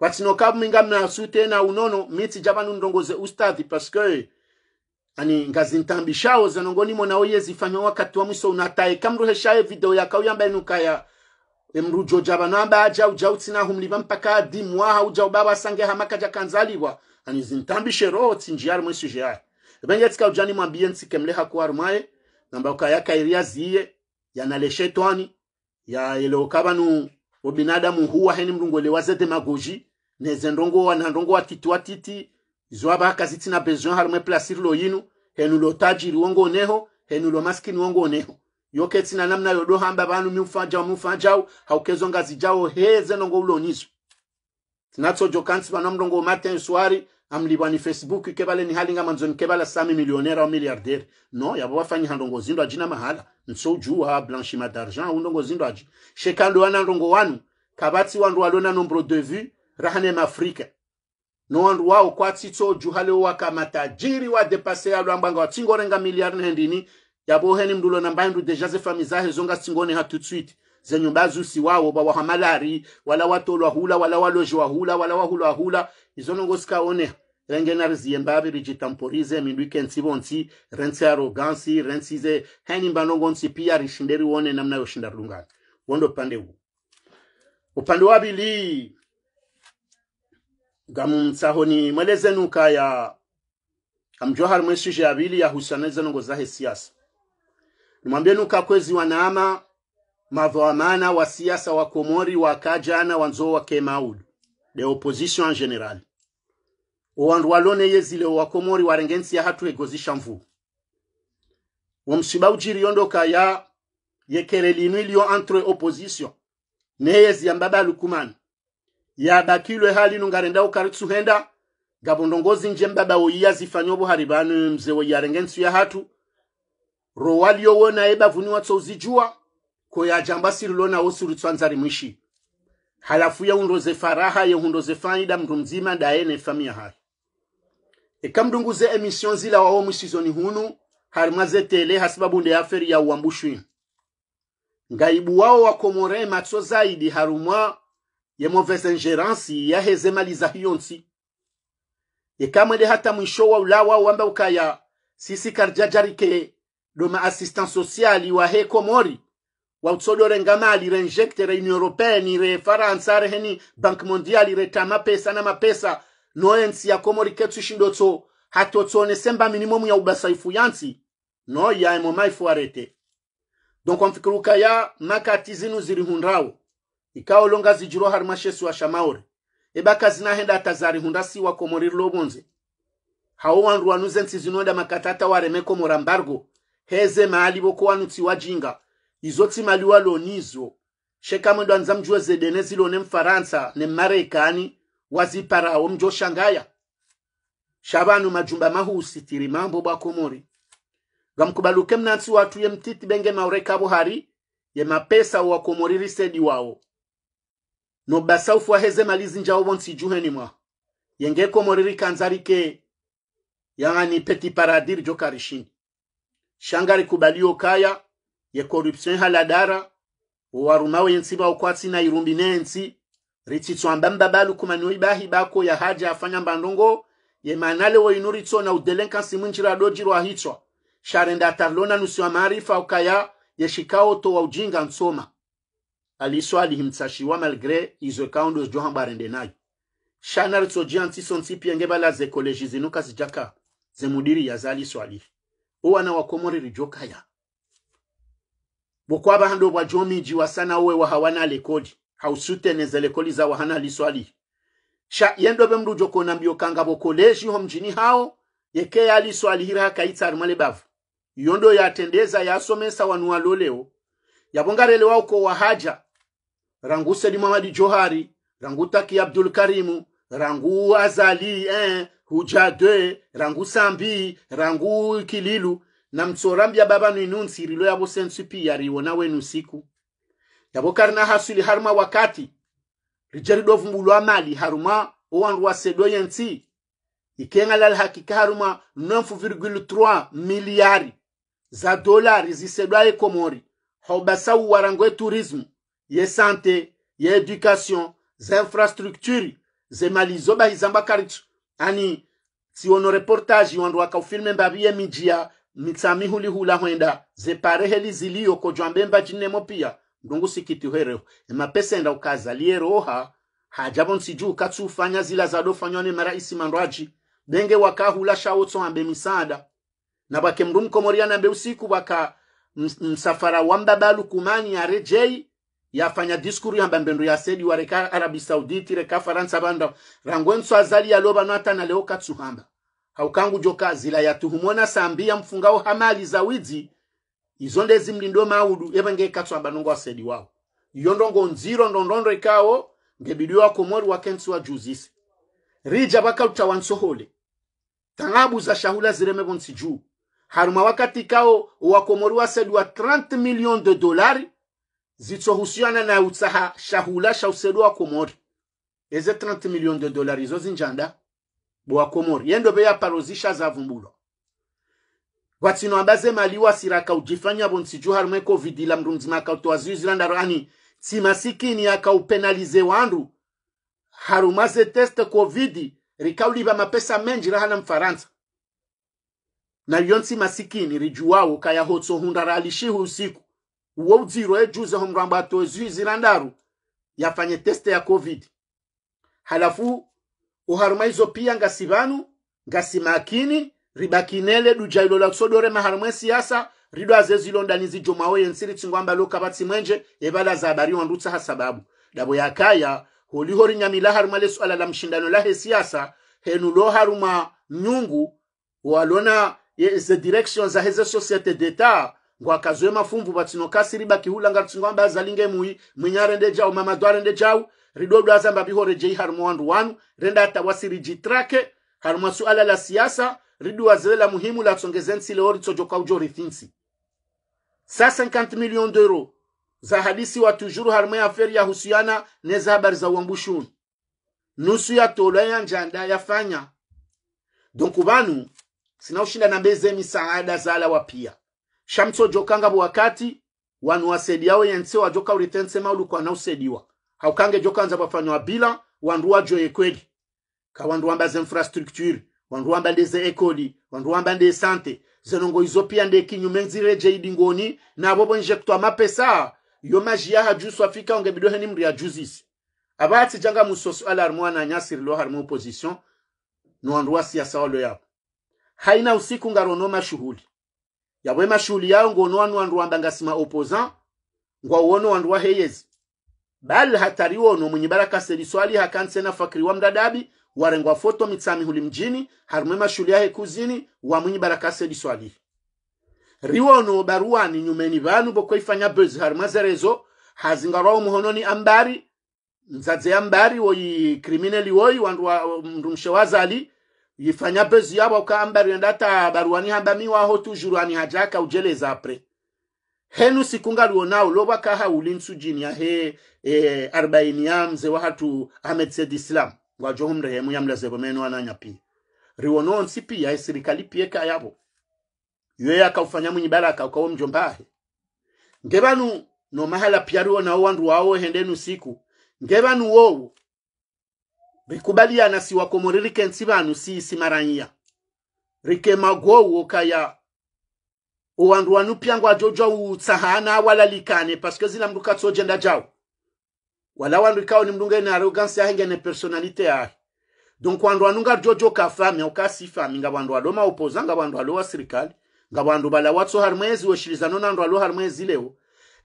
kwatino kaminga mna sutena unono mitsi javanu ndongoze ustadhi paske ani ngazintambi shawo zanongoni mona oye zifanywa wakati wa mwiso unataye kamruhe shaye video yakau yamba nukaya emrujo javanu amba aja uja utsina humliva mpaka dimwaha uja ubaba sange hamaka jakanzaliwa ani zintambi shero tsinjiar mwesu jaye ebenge tsika ujani mwambie nsikemle hakuar mwaye namba ukaya kairia ziye yanaleshe twani ya eleokabanu obinadamu huwa heni mlungu elewaze demagoji neze ndongowa na ndongowa titi wa titi izwa baka zitsina besoin harimwe plasiri lo yinu henu lo tajiri wongo neho henu lo maskini wongo neho yoke tina namna yodo hamba banu miufajawo miufajawo haukezo ngazi jawo heze nongo ulonizo tinatsojo jokansi bana mlongo umaten swari amliwa ni facebook kebale ni halinga manzoni kebala sami milionera au miliardere no yabo bafanyi handongo zindo ajina mahala nso juu juha blanchiment d'argent undongo zindo aji shekando wana ndongo wanu kabati wandu walona nombre de vue rahane mafrika nowandu wawo kwatsitso juhale waka matajiri wadepase alu ambwanga watsingorenga miliari nehendini yaboheni mdulo na mbandu deja zefami zahe zonga singone ha tutsuite zenyu bazusi wawo bawahamalari wala watu watolwa hula wala wa hula wala wa hula one, izonongo sikaoneha rengenariziye mbavi rijitamporise mindu ikensivonsi rensi arogansi rensize heni mbanongonsi pia rishinde one namna yoshinda lungani wondo pande huu upande wa pili gamu sahoni malezenu kaya kam johar mweshije abili ya husanezenu ngozahe siasa nimwambie nuka kwezi wanaama mavamana wa siasa wa komori wa wakajana wanzo kemaud de opposition en general owandu walone yezile wa rengensi ya hatu egozisha mvu womsiba ujiriondo kaya linu iliyo entre opposition neyezi yambaba lukumani yadakilwe hali nungarenda ukaritsuhenda gabondongozi nje mbaba mbabawoyiya zifanywa obuhari banu mzewo yarenge ntsu ya hatu rowaliyowo naye bavuniwa tsouzijua jamba sirilo nawo siritswanzari mwishi halafu ya undoze faraha ya yehundoze faida mndu mzima daye nefamia hayo ekamdunguze emission zila wawo mwisizoni hunu harimaze tele nde aferi ya uambushwi ngaibu wao wakomore matso zaidi harumwa ye mauvaise ingerence yahezemaliza hiyo nsi ikamwede hata mwisho wa ulawa wamba ukaya sisi karjajarike doma assistance wa wahe komori wautsodore ngamali re injecte re union européenne re faransa reheni banque re reta mapesa na mapesa noensi ya komori ketsu shindotso hatotsone semba minimum ya ubasaifu yansi no yaemo maifu arete donc wamfikiruka ya makati zinu zirihundrawo ikawo longa zijiro hari mashesu wa shamaure ebaka zinahenda atazari hunda siwa komorirlo obunze hawo wanru wanuze nsi zinonda makatata waremeko morambargo heze maali boko wanutsi wajinga izo tsimaliwa lonizo shekamwendo anza mjuwe zedene zilone mfaransa nemarekani waziparawo mjo shangaya shabanu majumba mahusitiri mambo bwa bwakomori gamkubaluke mnansi watu ye mtiti benge maureka buhari ye mapesa wakomoririsedi wawo no basa ufu waheze malizi njaobo ni mwa yengeko moriri kanzarike yangani peti paradiri joka rishini. shangari kubali okaya ye korupsyon haladara owarumawe yensiba baokwatsi na irumbine yensi nensi ritsitswamba balu kumanyo bahi bako ya haja afanya mbandongo ye manale wa inurito na udelenkansi mwinjira dojiro ahitwa. sharenda atarlona nusiwa maarifa ukaya to wa ujinga nsoma aliswa alihimtsashiwa malgré izo kaundo jo hambarende nayo shanar tsojiansi sonsi pienge bala ze koleji zinuka zijaka ze mudiri yazali swali uwana wakomori rijokaya bokwaba hando bwa jomiji wasana uwe wahawana lekodi hausuteneze lekoli za wahana liswali sha yendo be mdu joko na mbio kanga bo koleji ho mjini hao yeke ya yali swali hira kaitsar malebavu yondo yatendeza yasomesa wanuwa loleo yabongarele wako wahaja rangu selim Mamadi johari rangu taki abdul karimu rangu azali eh, huja de, rangu sambi rangu kililu na ya baba rilo ya yabo sensu ya riwona wenu siku yabo karina hasuli haruma wakati wa mali haruma wa sedo yensi lal hakika haruma 9,3 miliari za dolari zisedwaye komori hobasau uwarangwe turizmu ye santé ye education zainfrastructure zemalizo bahizamba karitu ani siono reportage wandu wakaufilme mbavi ye mijia mitsami hulihula hwenda zepareheli ziliyo kojwambemba jinemo pia ndungu sikitihereho emapesenda ukazalieroha hajabo nsiju ukatsufanya zila zadofanywa ne maraisi mandwaji benge wakahula shawotso ambe misada na bwake mndu mkomoriana mbe usiku bwaka msafara wa mbabalu kumani arejei yafanya diskuru ya ya sedi wa reka arabi sauditi reka faransa banda rangwe nso azali loba no hata naleo katsuhamba haukangu joka zila ya tuhumona sambi ya mfungao hamali za widzi izo ndezi mlindo maudu katsu katsuhamba nongo sedi wao yondo ndongo nziro ndondondo ikawo ngebidiwa komori wakensi wa juzisi rija bakaluta wansohole tang'abu za shahula zireme bonsi juu haruma wakati kao wa wasedi wa sedi wa 30 million de dolari zicohusiana na utsaha shahula sha usedu komori eze 30 million de dollars izo zinjanda bwa komori yendo beya parozisha za vumbulo watsino ambaze wa siraka ujifanya bonsi juhar mwe covid ila mndu mzima kautwaziyu zilandaro ani tsimasikini upenalize wandu harumaze test covid rikauli ba mapesa menji rahana mfaransa na yonsi masikini rijuwao kaya hotso hundara alishihu usiku uwo ejuze ho mrambo atozi zirandaru yafanye teste ya covid halafu uharuma hizo pia ngasibanu ngasimakini ribakinele dujailo la sodore maharumwe siasa rido azezilo ndani zijomawo yensiri tsingwamba loka batsi mwenje ebala za habari wandutsa hasababu dabo yakaya holiho nyamila haruma le swala la mshindano la he siasa henu lo haruma nyungu walona ze direction za heze societe d'etat ngo akazoye mafumvu vatsino kasiriba kihulanga tsingwamba azalinge muyi mwinyarende jau mamadwarende jau ridodwa azamba bihore jei harimo wandu wanu renda atawasiriji trake harimo suala la siasa ridu azele la muhimu la tsongezensile oritsojoka ujorithinsi sa 50 million d'euro za hadisi wa tujuru harimo ya feri ya husiana ne za habari za uambushuni nusu ya tolwa ya njanda yafanya donc vanu sinaushinda na beze misaada zala wapia shamso jokanga wakati wanu wasediawo yense wajoka ulitensema ulukwa nausediwa haukange joka jokanza bwafanywa bila wanruwa wajoye kweli kawandu wambaze infrastructure wandu wambandeze ekoli mba ndeze sante zenongo izo pia nde kinyume reje idingoni na nabo nje kutuwa mapesa yo maji ya hajusu wafika onge bidohe ni mri hajuzisi. Aba hati janga musoso alarmo ananyasiri lo harmo opposition no wandu wa siasa walo yabo haina usiku ngaronoma shuhuli yabwe mashuli yao ngono wanu wandu wambangasima opposant ngwa uono wandu waheyezi bali wono mwenye baraka hakanse na fakiri wa mdadabi warengwa foto mitsami huli mjini harume mashuli yahe kuzini wa mwenye baraka seliswali riwono baruwani nyumeni vanu bokwe ifanya bezi haruma zerezo hazingarwao muhononi ambari mzadze ambari woyi kriminali woyi wandu wa mrumshe wazali yifanya bezi yabo kambario ndata baruani hambamiwaho ani hajaka ujele za pre henu sikunga luona uloba ka ha ulinsu jini ya he e, arbaini wa hatu ahmed said islam wa johum rehemu ngwajohumrehemu yamlazego menu ananya pia ya serikali esirikali pieka yabo yoye akaufanya mwinyi baraka ukawo mjombahe ngebanu no mahala pia riwonao wandu wawo hendenu siku ngebanu wowu bikubaliana siwako muri rikensi banu sisimaranyia rikemagwowo kaya uwandu wanupyango ajojo utsahana walalikane paske zila mndu katsojenda jawo wala wandu ikawo ni mndu ngene arrogance yahe ngene personalite yahe donk wandu wanunga jojo kafame okasifami nga wandu waloma opoza nga wandu walowa serikali nga wandu bala watso harimwezi weshirizano nandu alo harimwezi lewo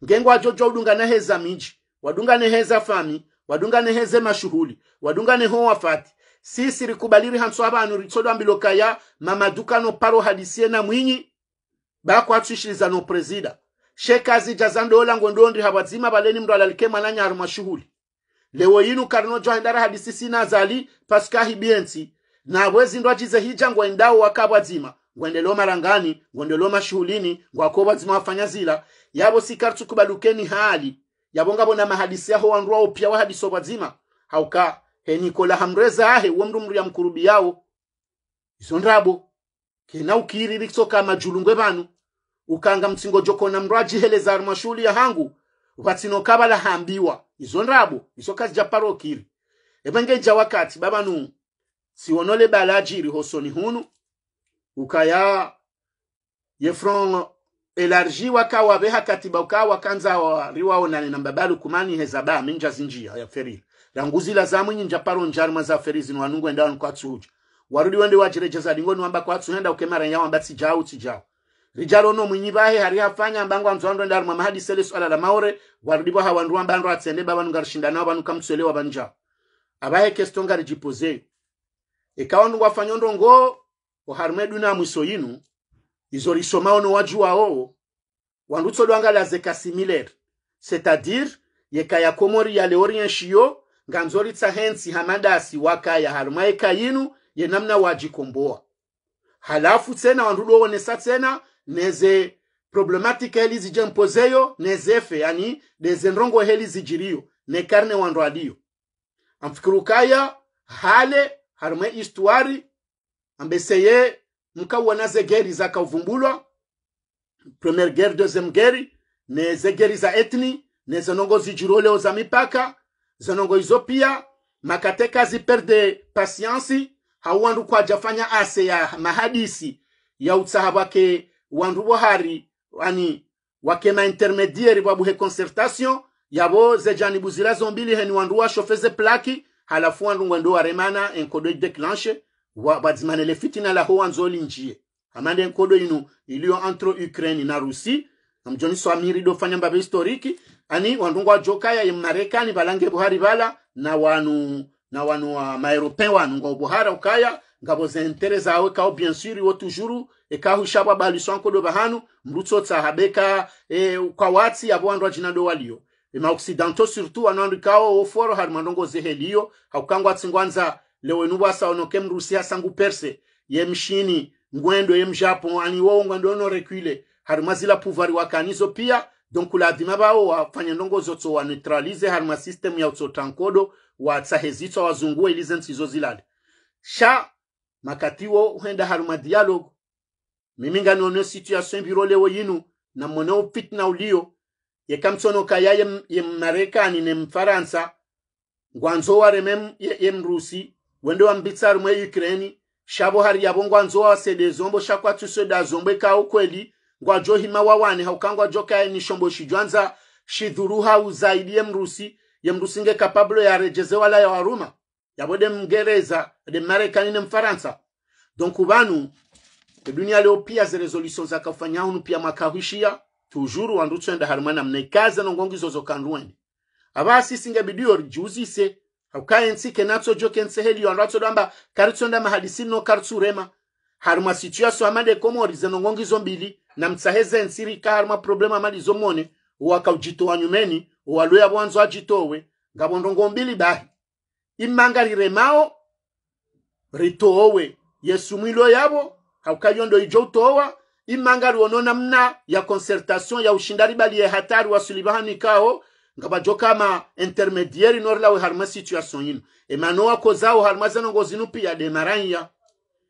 ngengo ajojo udunga na heza miji wadunga heza fami wadungane heze mashuhuli wadungane ho wafati sisi rikubaliri hanso abanu ritsodwambilo kaya no paro hadisie na mwinyi bakwatwishiriza no prezida shekazi jazandola ngondondi habadzima baleni mndu alalike mwananyaru mashuhuli lewo yinu karino jwahendara hadisi sina zali paskahi biensi nabwe zindu achize hija ngwendawo wakabwadzima ngwendelo marangani ngwendelo mashulini ngwakobwadzima wafanya zila yabo sikartsukubalukeni hali yabonga bona mahadisi yaho wanrwa upya wahadiso wazima hauka he nikola hamreza ahe uwo ya mkurubi yawo izo kena ukiriri soka majulungwe banu ukanga mtsingo jokona mraji heleza mashuli ya hangu watsino kabala hambiwa izo ndrabo izo kazi japaro kiri ebengeja wakati babanu siwonole balajiri hosoni hunu ukaya yefron elargi waka wabeha katiba uka wakanza wariwaonane na mbabalu kumani hezaba minja zinjia ya feri ferili la zamu nyinja paro njari mwaza feri zino wanungu enda wanu kwatsu uja warudi wende wa jireja za lingoni wamba kwa kwatsu henda uke ukemara yawa mbatsi jau jau rijalo no mwinyi bahe hari hafanya wa anzondo ndari mama hadi sele suala la maore warudi wa bwa hawandu ambando atsende baba ngarushinda nao banu kamtswelewa banja abahe kestonga rijipoze rijipose ikawa ndungwa fanyondo ngo na mwiso inu, izo lisomao wajua wawowo oh, oh. wandutso lwanga lazeka similaire c'est-à-dire yekaya komori ya leorien shiyo nganzolitsa hensi hamadasi wakaya haluma eka yinu yenamna wajikomboa halafu tsena wandu doonesa tsena neze problematika heli zijempozeyo nezefe yani nrongo heli zijiriyo nekarne wandu aliyo amfikirukaya hale harume istuari ambeseye na zegeri za kavumbulwa première guerre deuxième guerre ne zegeri za etni ne zanongo leo za mipaka zanongo hizo pia makateka ziperde pasiansi hauwandu kwa jafanya ase ya mahadisi ya utsaha wake wandu bohari ani wake ma wakema babu he concertation yabo zejani buzila zombili heni wandu wa chauffeur washofeze plaki halafu wandu ngwendo wa waremana enkodo ideclanche le fitina la ho laho njie amande nkodo inu iliyo antro ukraine na rusi amjoni so amiri do fanya mbabe historiki ani wandungu wa jokaya ya marekani balange buhari bala na wanu na wanu wa ah, maeropen wanu nga buhara ukaya ngabo zentere zawe kao bien sûr iwo tujuru e bali so nkodo bahanu tsa habeka e, kwa watsi abo wandu jina do walio e, occidentaux surtout wanu andu kao woforo hari mandongo zeheliyo hakukangwa tsingwanza lewenubu ono kem rusia sangu perse ye mshini ngwendo ye mjapo ani wonga ndo no recule harima puvari pouvoir wakanizo pia donc lazima bawo wafanya ndongo zotso wa neutralize harima system ya utsotankodo wa wazungue ilize ntsizo zilale sha makatiwo henda harima dialogue mimi nganone situation biro lewo yinu na mone fitna ulio ye yekamtsono kaya yemarekani yem nemfaransa ngwanzo ye mrusi wendo wa wambitsari mwe Ukraine shabo hari yavo wa sede zombo shakwa tuso da zombwe ka ukweli ngwa jo hima wa wawane haukangwa joka e ni shombo shijwanza shidhuruha uzaidi ya ya mrusi yemrusi yemrusinge kapablo rejeze wala ya waruma ya bode mgereza de marekani ne mfaransa donc vanu e dunia leo pia ze resolution za kafanya hunu pia makahishia tujuru wandu tswenda hari mwana mne kaza nongongizo zokanduende ava asisinge bidiyo rijuzise ukaensi kenatso jo kense heli on damba karitso nda mahadisi no karitso rema harma situaso amade komori zeno ngongi zo mbili na mtsaheze nsiri ka harma problema amadi zo mone wakaujitoa nyumeni waluya bwanzo ajitowe ngabondongo mbili bahi imanga riremao ritowe yesu mwilo yabo haukayondo ijo utowa imanga rionona mna ya concertation ya ushindari bali ye hatari wasulibahanikao nga jo kama intermediaire nor lawe harma situation yino emano wako zao harma zanongo zinu pia demaranya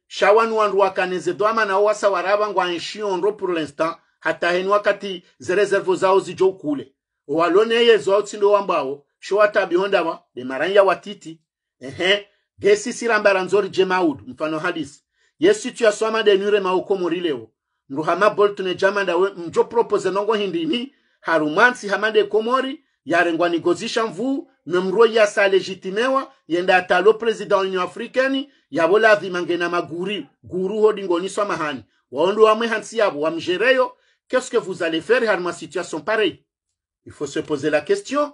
shawanu wandu wakaneze ama na wasa waraba ngwa enshionro pour l'instant hataheni wakati zereservo zao zijo kule walone yezo au tsindo wambao showata bihondaba demaranya watiti ehe gesi sirambara nzori jemaud mfano hadisi yesu tuyasoma denure mauko morilewo nruhama boltune jamanda we mjo propose nongo hindini harumwansi hamande komori yarengwa nigozisha mvuu memro yasa alegitimewa yenda atalo president union africaine yabo lavhimange na maguri guru hodi ngoniswa mahani waondo wamwe hansi yabo wamjereyo qu'est-ce que vous allez faire harma situation pareille il faut se poser la question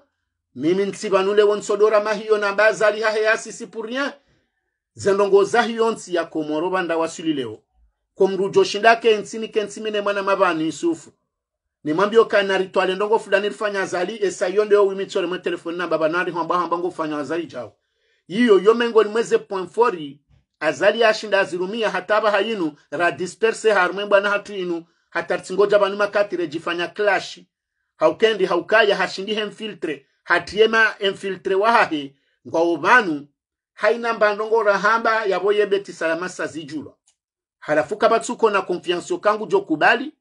mimi ntsibanule wonsodora mahiyo na bazali hahe asisi pour rien zendongo zahiyo nsi ya komoro banda wasulileo komrujo shindake ntsimi kentsimi ne mwana mabani isufu nimwambio kana ritwale ndongo fulani rifanya azali esa iyo ndio wimitsore mwe telefoni na baba nari hamba hamba ngo fanya azali jawo iyo yo mengo nimweze point 40 azali ashinda azirumia hataba hayinu ra disperse harumwe bwana hatu inu hatartsingoja bantu makati rejifanya clash haukendi haukaya hashindi hemfiltre hatiema emfiltre wahahe ngwa banu haina mbandongo rahamba yabo beti salama sazijulwa harafuka batsuko na konfiansi kangu jokubali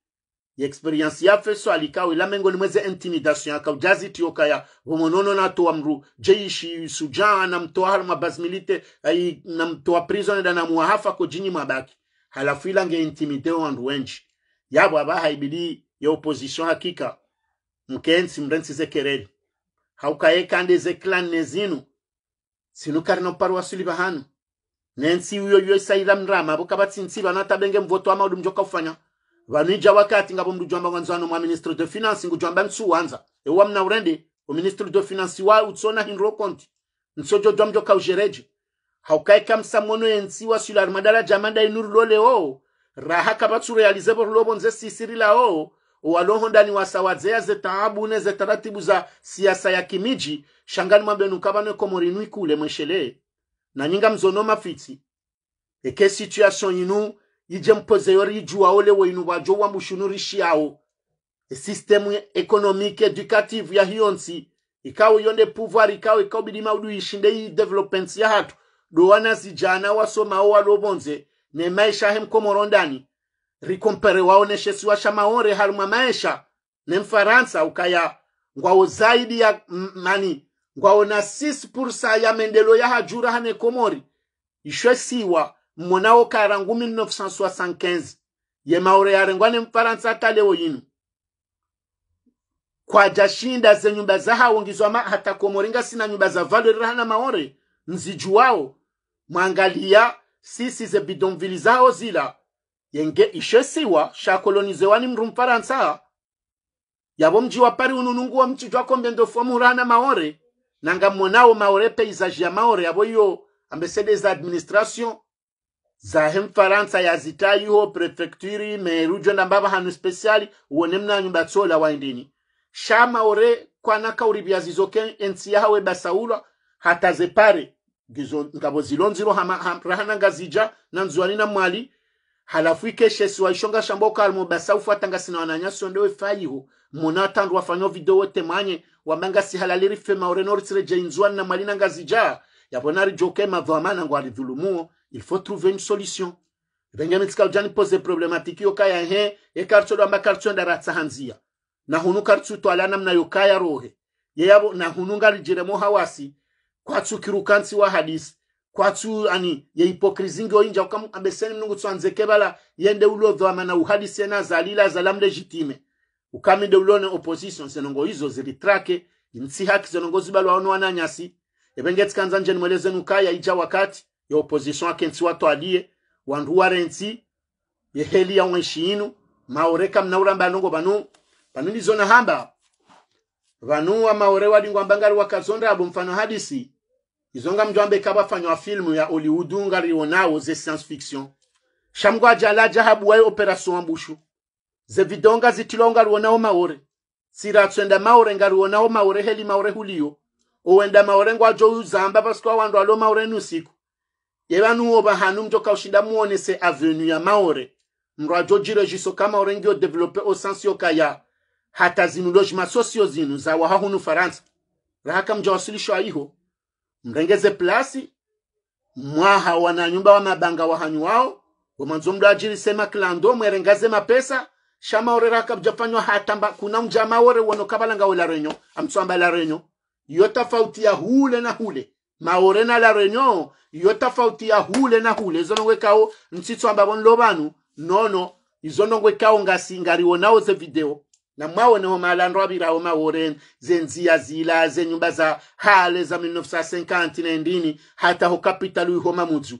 ya yeexperiensi yafe so alikawe mengo mweze intimidation yakaujazi tioka ya homonono oh, natoa mru jeishi na namtoa eh, eh, hala mabazmilite na namtoa prison na namuwahafa ko jinyi mabaki halafu ila ilange intimide wandu oh, wenji ya baba haibidi ya opposition hakika mkenzi mkensi mrensi zekereli haukaye kande ze clan nezinu zinu sinu karino parwa suliba hanu nensi uyo yo ila mrama bo kabatsinsi bana tabenge mvoto ama udumjoka ufanya vanija wakati ngavo mndujwamba ngwanzano mwa ministre de finance ngujwamba nsuwanza ewa mnaurende o ministre de finance wa utsona hinro konti nsojo dwamjo kaujereje haukaika msamono yensiwa sulari madaraja amanda lole o raha ka batsu realize bo lobo nze sisiri la o ze taabu ne ze taratibu za siasa ya kimiji shangani mwambenu kavanwe komorinwi kule mweshele nyinga mzono mafiti eke situation yinu yijem pozeyor yijuao le weinu wajo wa mushunurishiao e sistemu ekonomike edukative ya hiyonsi ikawo yonde pouvoir ikawo ikawo bidima udu ishinde yi developments ya hatu do wana zijana wasomao walobonze ne maisha hemkomoro ndani rikompere wao neshesi waoneshesiwa shamaore halumwa maisha ne mfaransa ukaya ngwao zaidi ya mani ngwao na 6 pursa ya mendelo ya hajura hane komori ishwe siwa mona wo karangu 1975 ye maure ya rengwa ne mfaransa hata leo yino kwa jashinda ze nyumba za haongizwa ma hata komoringa sina nyumba za valo rana maore nzijuao mwangalia sisi ze bidonvili zao zila yenge ishesiwa shakolonizewani mru mfaransa yabo mji wa pari ununungu wa mchi jwa kombe ndo fomu rana maore nanga monao maore paysage ya maore yabo yo ambesede za administration zahe mfaransa yazitayiho prefecturi merujo namba hanu speciali uwone mnanyu batsola waindini shama ore kwanaka uri byazizoke ensi yahawe basaula hataze pare gizo ngabo zilonziro rahana ngazija na nzuani na mwali halafu ikeshe siwaishonga shambo kalmo basaufu atangasi na wananyaso ndowe fayiho mona atandu wafanyo video wote temanye wamanga sihalaliri fema ore norisire jainzuani na mwali na ngazija yabona rijoke madhamana ngwa alidhulumuo il faut trouver une solution Benjamin tsikabujani pose problematiki yokaya he ekarcho rwa makarcho ndaratsahanzia na hunu karcho twala namna yokaya rohe yeyabo na hunu ngarijiremo hawasi kwatsu kirukansi wa hadisi kwatsu ani ye hipokrizi ngi oinja ukam abeseni mnungu tsanze kebala yende ulodhwama na uhadisi ena zalila zalam legitime ukamide ulone opposition zenongo izo zilitrake imtsi haki zenongo zibalwa ono wananyasi ebengetskanza nje nimweleze nukaya ija wakati ye opposition akensi watwalie wandu warensi ye heli ya wenshinu maoreka mnauramba anongo banu panu nizona hamba banu wa maore wa walingwa mbangari kazonda abo mfano hadisi izonga mjwambe kaba fanywa filmu ya Hollywood ngari wonawo ze science fiction shamgwa jala jahabu wa operation ambushu ze vidonga zitilonga ruonao maore sira tsenda maore ngari wonawo maore heli maore hulio owenda maore jo uzamba basikwa wandu alo maore nusiku yevanu wo bahanu mjoka ushinda muone se avenue ya maore mrwajo jire jiso kama orengio develope o sansi okaya hata zinu lojima sosio zinu za wahahunu faransa rahaka wasilisho aiho mrengeze plasi mwaha wana nyumba wa mabanga wahanyu wao wamanzo mdajiri sema klando mwerengaze mapesa shama oreraka bjafanywa hatamba kuna mja maore wonokabalanga welarenyo amtswamba larenyo yo tofauti ya hule na hule maore na la renyo yo tofauti ya hule na hule izonongwekao ntsitso amba vonlo vanu nono izonongwekao ngasi ngariwonawo ze video na mwawoneho malandro avirawo maore zenziya zila zenyumba za hale za 1950 na ndini hata ho capital uiho mamudzu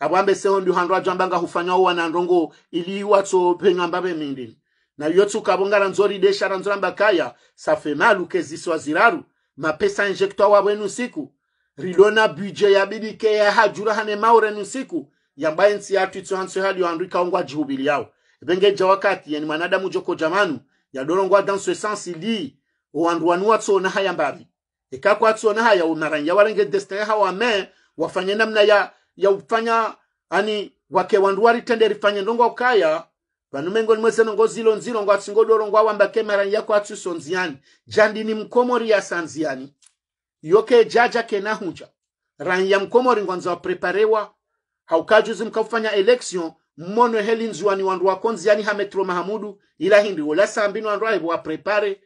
ambe seho ndi handro ajambanga hufanywa uwanandrongo ili watso mbabe vemindini na yotsuka vongala nzori desha ranzoramba kaya safe maluke ziswa ziraru mapesa injekta wabwenu siku rilona bije yabidi ke ya hajura hane maure nusiku yambaye nsi yatu itso hanso hadi andrika ongwa jihubili yao ibengeja wakati yani mwanadamu joko jamanu yadorongwa danso essence li oandwanua tsona haya mbavi ikakwa tsona haya umaranya warenge destin hawa me wafanye namna ya ya ufanya ani wake wanduwa ritende rifanye ndongo ukaya vanumengo nimwese nongo zilo nzilo ngwa tsingodoro ngwa wamba kemera yako atsu sonziani jandi ni mkomori ya sanziani yoke jaja kenahunja ranya mkomori ngwanza wapreparewa haukajuzi mkafanya election mmono heli nzuani wandu wakonzi yani hametro mahamudu ila hindi wala sambinu wandu aibu waprepare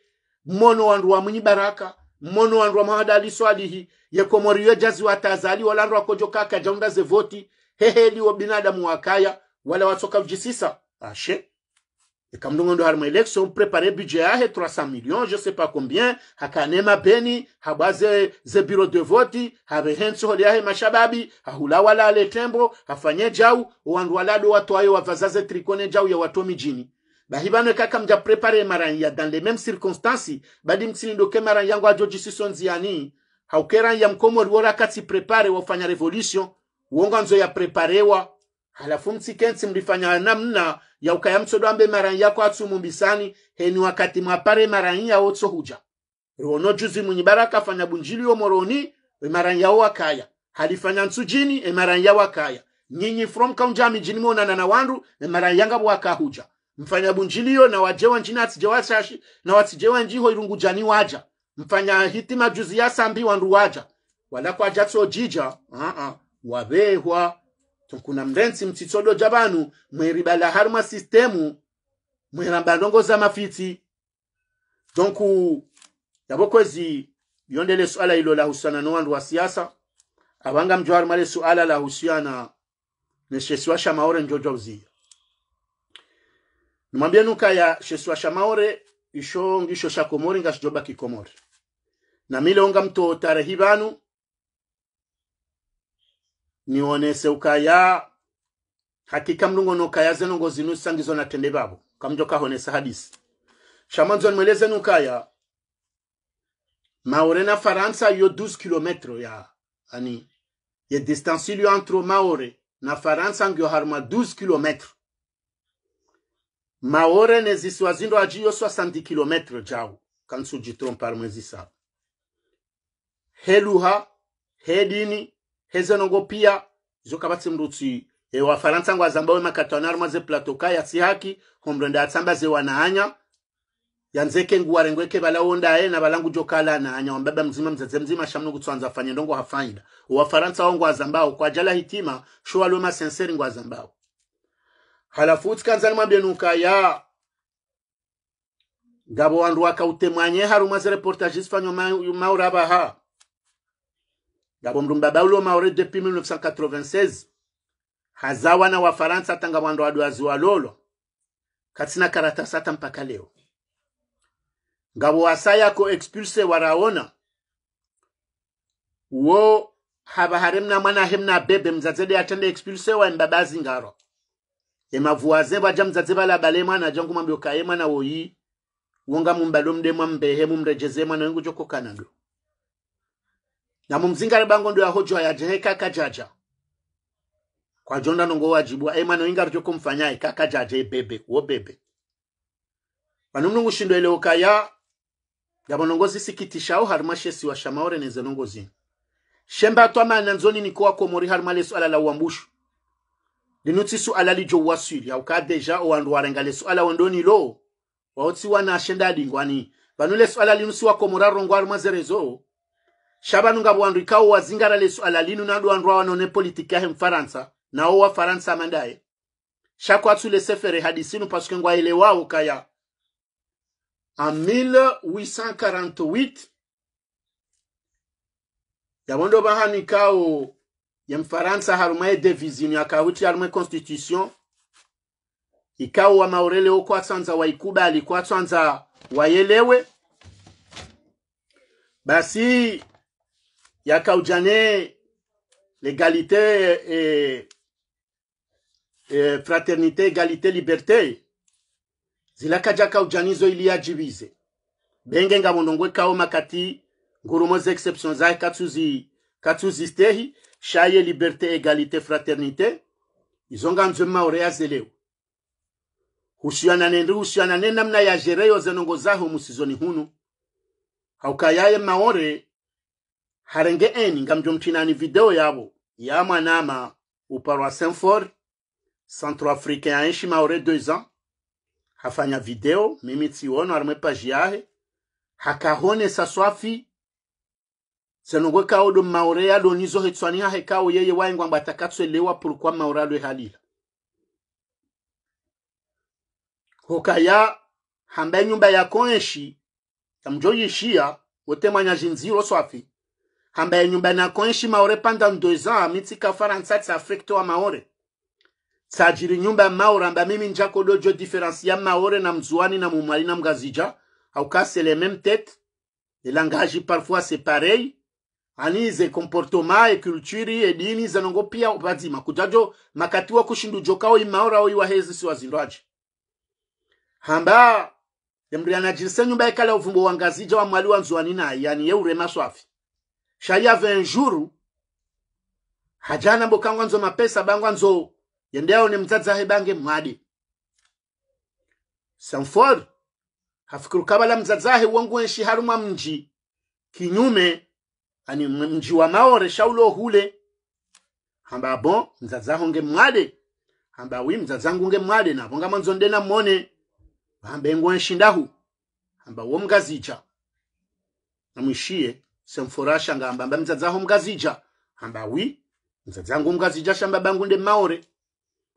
mmono wandu wa mwinyi baraka mmono wandu wa mahadali swalihi yekomori yo jazi tazali wala ndu kojo kaka jaunda zevoti heheli wa binadamu wakaya wala watoka ujisisa ashe ekamndungundu harimo election un budget à 300 millions je sais pas combien Kanema beni habwaze ze bureau de vote havehensoholi yahe mashababi hahula walale tembo hafanye jau wandu à Vazaze wavazaze trikone jau à watomi jini bahibano kaka mja prepare préparé Maranya dans les mêmes circonstances badi msilindoke maran yangu ajojisiso nziani haukeran ya mkomori wora katsi prepare wafanya revolution uonga nzo ya preparewa halafu msikensi mlifanya namna ya ukaya yaukayamtsodoambe maranyi yako atsumu heni wakati mwapare maranyi yawo tsohuja riwono juzi munyibaraka fanya bunjili yo moroni emaranyi yawo wakaya halifanya nsujini emaranyi yawo wakaya nyinyi from kaunjami jini monana na wandu emaranyi yangabo wakahuja mfanya bunjiliyo na wajewa njini atijewa sashi na watijewa njiho irungu jani waja mfanya hitima juzi ya sambi wandu waja wala kwaja tsojija uh -uh. wabehwa tokuna mrensi mtsitsodo ja vanu bala hari mwa sistemu mweramba ndongoza mafitsi donc yavokwezi yondele suala ilo lahusiana no wandu wa siasa avanga mjwari male suala lahusiana neshesiwa shamaore njojo uziya nuka ya shesiwa shamaore isho ngisho komori ngashijoba kikomori na mile onga mto tarehi ukaya hakika mlungu nukaya zeno ngo na tende babo kamjo kahonesa hadisi shamanzo nimweleze nukaya maore na faransa yo 12 km ya ani ye distance ilio entre maore na faransa ngio harma 12 km maore nezisiwa zindo ajiyo 60 kilometro jawu kansujitrompar mwezi sa heluha hedini heze nongo pia zo kabatse mrutsi e wa faransa ngwa zamba we makatona arma ze plateau ka yatsi haki homro nda tsamba ze wanahanya yanzeke ke bala balawonda e na balangu jokala na anya wambaba mzima mzadze mzima shamno kutswanza fanya ndongo hafaida wa faransa ngwa zamba kwa jala hitima sho ma sincere ngwa zamba halafu tkanza nimwambie nuka ya gabo andu akautemwanye harumwa ze reportage maura baha ma ngabo mlumba ulo maore depuis 1996 hazawa na faransa tanga mwando wadwazi walolo katsina karata sata mpaka leo ngabo ko expulse waraona wo haba haremna mwana hemna bebe mzadzede atende expulse wa mbabazi ngaro emavuwaze vaja mdzadze bale mwana jangu ngumwambi kaema na woyi wonga mumbalo mde mwambehe mumrejeze mwana wengu jokokanado na damumzinga bango ndio ahojo ayajehe kaka jaja kwa jonda nongo wajibwa no inga rjo kumfanyai kaka jaja bebe wo bebe vanumnungu shindo eleuka ya kitisha o harma shesi wa shamaore neze nongo zini nanzoni ni nzoni nikowa mori harma lesu ala la uambushu linutsi suala lijo ya uka deja o andu warenga lesu lesuala wondoni lo otsi wana ashenda adingwani lesu ala linusi wa mora rongwa harma zerezo shabanu nga ikawo wazingara lesu alalinu linu na dwandu wa wanone politiki yahe mfaransa na wo wafaransa amandaye shakwatsu le sefere hadisinu paske ngwaile wawo kaya a 1848 yabondo bahanu ikawo ya mfaransa harumaye devisinu yakawitu yarumaye constitution ikawo wamaorele oko atsanza waikubali ko atsanza wayelewe basi Il y a Kaudjané, l'égalité et, et, fraternité, égalité, liberté. Zila kaja Kaudjanizo iliajibize. Benge nga monongwe kao makati ngurumo exception za katuzi katuzi stehi shaye liberté égalité fraternité izonga nzwe maore yazelewa hushianane ndi hushianane namna ya jereyo zenongo zaho musizoni hunu haukayaye maore harenge eni ngam jom tinani video yabo yamwanama uparwa senfor centroafricain aishi maore 2 ans hafanya video mimi wono arimwe paji yahe hakahone saswafi senongwe kaodo maore yalo nizo hetswani hahe kao yeye waengwa ngwa atakatswelewa maore alwe halila hokaya hamba nyumba yako enshi kamjoyishia wotemwanya jinziro swafi nyumba na akonshi maore pendant deux ans amitsika faransa tsafriktoa maore tsajiri nyumba maore amba mimi njako dojo diferansi ya maore na mzuani na mumwali na mgazija auka c'est le mêmes têtes le langage parfois c'est pareil ani ze comportement e culture e dini zanongo pia upadzi kujajo makatiwa kushindu kushindujokao imaora wa hezi siwazindwaje hamba emrianajirisa nyumba ekala uvumbo wangazija wa wa wanzuani na yani yeurema swafi shayave venjuru hajana mbokangwa nzo mapesa bangwa nzo yendeo ni mdzadzahe bange mwadi sanfor hafikiru kabala wangu enshi harumwa mji kinyume ani mji wa maore shaulo hule hamba bo mdzadzaho nge mwadi hamba wi mdzadzangu mwadi na navo manzo ndena mmone hamba enshi ndahu hamba wo mgazicha namwishiye semforasha ngamba amba mzadzaho mngazija amba wi mzadzangu mngazija shamba bangu nde maore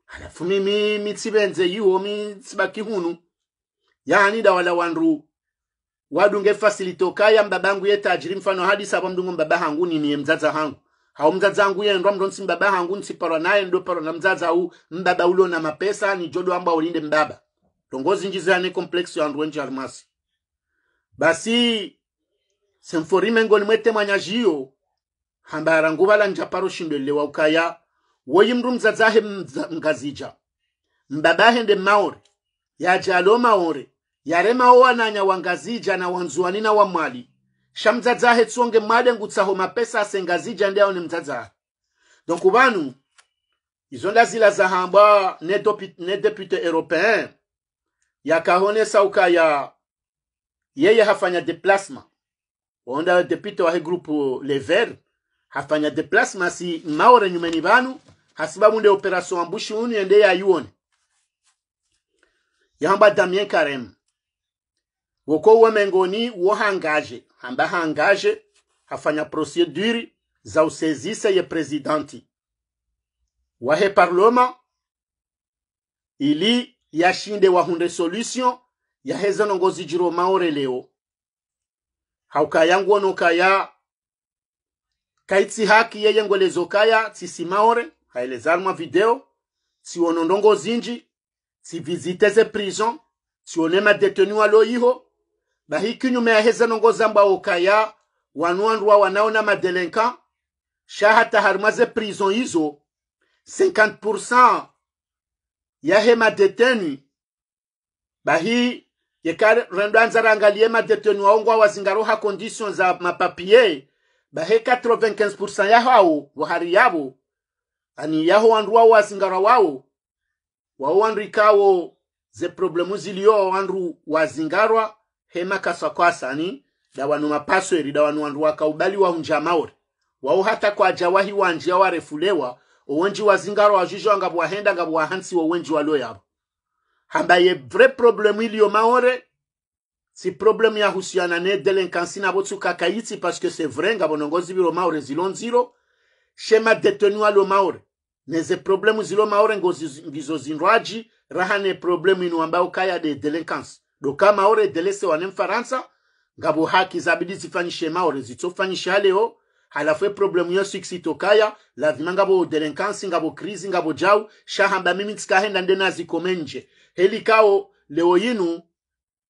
alafu mimi mitsibenze yiwo mitsibaki hunu yani da dawala wandu wadunge fasilitokaya mbabangu yetajiri mfano hadi sapa mdungo mbaba hangu ni niniye mzadza hangu hao mzadza hangu yendwa mndo nsi mbaba hangu nsiparwa naye ndo parwa na mzadza u mbaba ulo na mapesa ni jodo amba ulinde mbaba tongozi njize ane kompleksi wandu wenji almasi basi senfori ngoni mwete mwanyajiyo hambara la njaparo shindwelewa ukaya woyi mndu mngazija mbabahe nde maore yajalo maore yaremawo wananya wangazija na wanzuwanina wa mwali shamdzadzahe tsonge mwade ngutsaho mapesa asengazija ndi aone mdzadzahe donku banu izo ndazila zahambwa ne, ne depute européen yakahonesa ukaya yeye hafanya deplacement onda depite wahe groupe lever hafanya deplacement si maore nyumeni vanu hasibabu nde operation ambushi unu ende yayuone yahamba damien karem woko wamengoni wohangaje hamba hangaje hafanya procedure za usezise ye presidenti wahe parloma ili yashinde wahunde solution yahezanongozi jiro maore leo haukaya ngono kaya kaitsi haki yeye ngwelezo kaya tsisimaore haelezarmwa video sionondongo zinji tsivizite ze prison sione madetenu aloyiho bahi kinyume yaheze nongo zambwa okaya wanuandwa wanaona madelenka shaha taharima ze prison izo 50% yahe madeteni bahi yekare rendwanza rangalie madeteni wazingaro ha condition za mapapie bahe 95% ya hao wahari yabo ani yaho wandu wao wazingara wao wao wandu ikawo ze problemu zilio wandu wazingarwa hema kasakwasa ani dawanu mapasweri dawanu wandu wakaubali wahunja maori wao hata kwa jawahi wanjia warefulewa owonji wazingarwa wajuzho angabwahenda ngabwahansi wowenji walo yabo ambaye vrai problemu ilio maore si problemu yahusiana ne delinkansi nabotsuka kaitsi paske se vrai nga bonongozi biro maore zilonziro shema detenu alo maore neze problemu zilo maore ngizo zinrwaji raha ne problemu inu kaya de delinkansi doka maore delese wane mfaransa ngabo haki zabidi zifanyishe maore zitsofanyishe haleo halafu e problemu yonse ikisitokaya lazima ngabo delinkansi ngabo krizi ngabo jau shahamba mimi tsikahenda nde nazikome heli kao leo yinu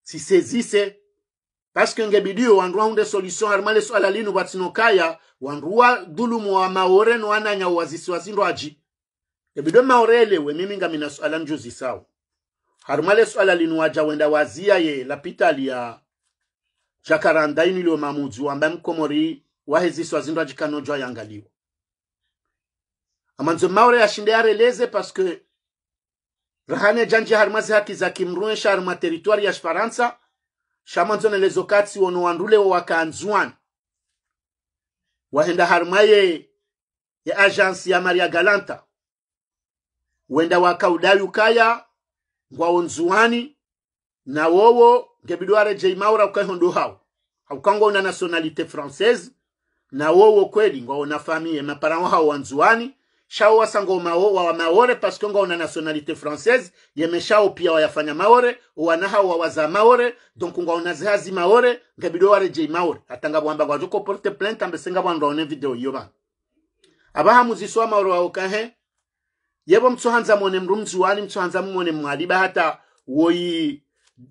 sisezise paske ngebidiyo wandu wahunde solution arimale swala linu watinokaya wandu wa dhulumu wa maore no ananya wazisi wazindo aji ebido maore elewe mimi nga ngamina swala njuzi sawo harumale swala linu waja wenda wazia ye lapitali ya jakaranda inu iliyo mamuzi wamba mkomori wahezisi wazindo ajikanojwa yangaliwa amanzo maore ashinde areleze paske rahane janji harmazi haki za kimruen shar ma ya faransa shamanzone lezo katsi wono wanrule wo wakaanzuan wahenda harmaye ya agensi ya maria galanta wenda wakaudayu kaya ngwaonzuani na wowo ngebidware jeimaura ukaihondu hao haukangwa una nationalité française na wowo kweli ngwaona famiye maparan hao wanzuani shao sango mao wa maore parce que ngo nationalité française yemeshao pia wayafanya maore wana wanahao waza maore donc ngo wana zihazi maore ngabidi wareje maore atanga bwamba kwa joko porte plainte ambesenga bwanda one video yoba abaha muziswa maore wa okahe yebo mtsohanza mwone mrumzi wali mtsohanza mwali ba hata woyi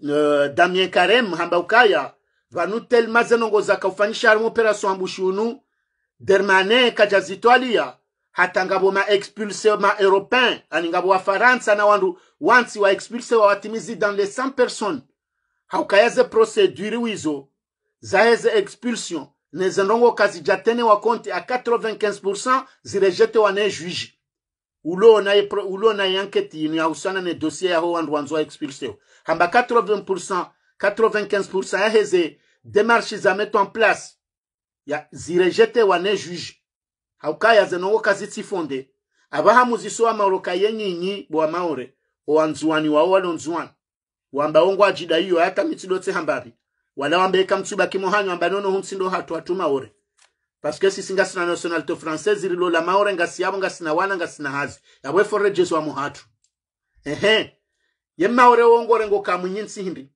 uh, eh, Damien Karem hamba ukaya vanu telma zenongo zakaufanisha armo operation ambushunu dermane kajazitwalia hata ngabo ma européen ani ngabo na wandu wansi wa wawatimizi dans les 100 personnes haukayeze procedure wizo zaeze expulsion jatene wa compte a 95 zirejete wane juji ulo na ulo na enquete yinu yausana ne dossier yaho wandu wanzo expulsé. hamba 80 95 yaheze démarche za mettre en place ya zirejete wane juge. haukaya zeno woka haukayaze nowo kazitsifonde abahamuziso wamauroka yenyinyi bwa maore wa owa walonzuwani wamba ongo ajida iyo hata mitsidotse hambavi wala eka mtsuba kimohanyo amba nono hunsindo hatu hatu maore paske sisi ngasina nationalite française irilola maore nga ngasiyabo ngasina wana ngasina hazi ya wefo rejezo wa muhatu ehe ye maore wongore rengo kamunyi hindi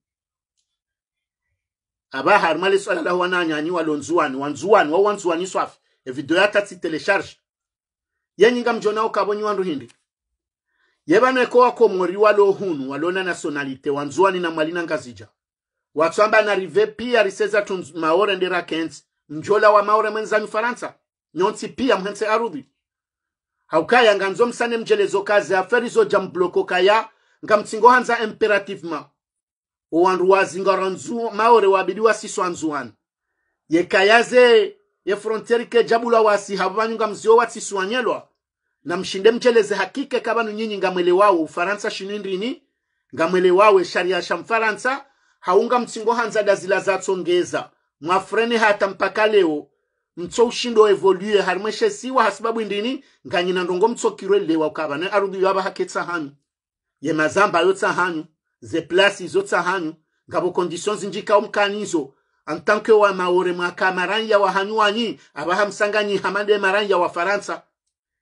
aba harumale swala lahu wananyanyi walonzuwani wanzuwani wawanzuwani swafi evideyo yatatse itelesharge yenyinga mjona okabonyi wandu hindi yebaneko wakomori walohunu walona nationalite wanzuani na mwalina ngazija watswamba na rive pia riseza tu maore ndira kensi mjola wa maore mwenzanyu faransa nyonsi pia mhense arudhi haukaya nganzo msane mjelezo kazi aferi zoja mbloko kaya nga mtsingo hanza imperativema owandu wazingaranzu maore wabidiwa siswanzuani yekayaze ye frontiere ke jabula wasi habanyu nga mzio wati suanyelwa na mshinde mcheleze hakike kabanu nyinyi nga mwele wawo ufaransa shinindrini nga mwele wawe sharia sha mfaransa haunga mtsingo hanza dazila zatsongeza mwafurene hata mpaka leo mtso ushindo evolue harimeshe siwa hasibabu indini nganyina ndongo mtso kirwe lewa ukabane arudu yaba haketsa hanyu ye mazamba yotsa hanyu ze plasi izotsa hanyu ngabo conditions njika mkanizo antanke wa maore mwaka maranja wa hanywanyi abahamsanganyi hamande maranja wa faransa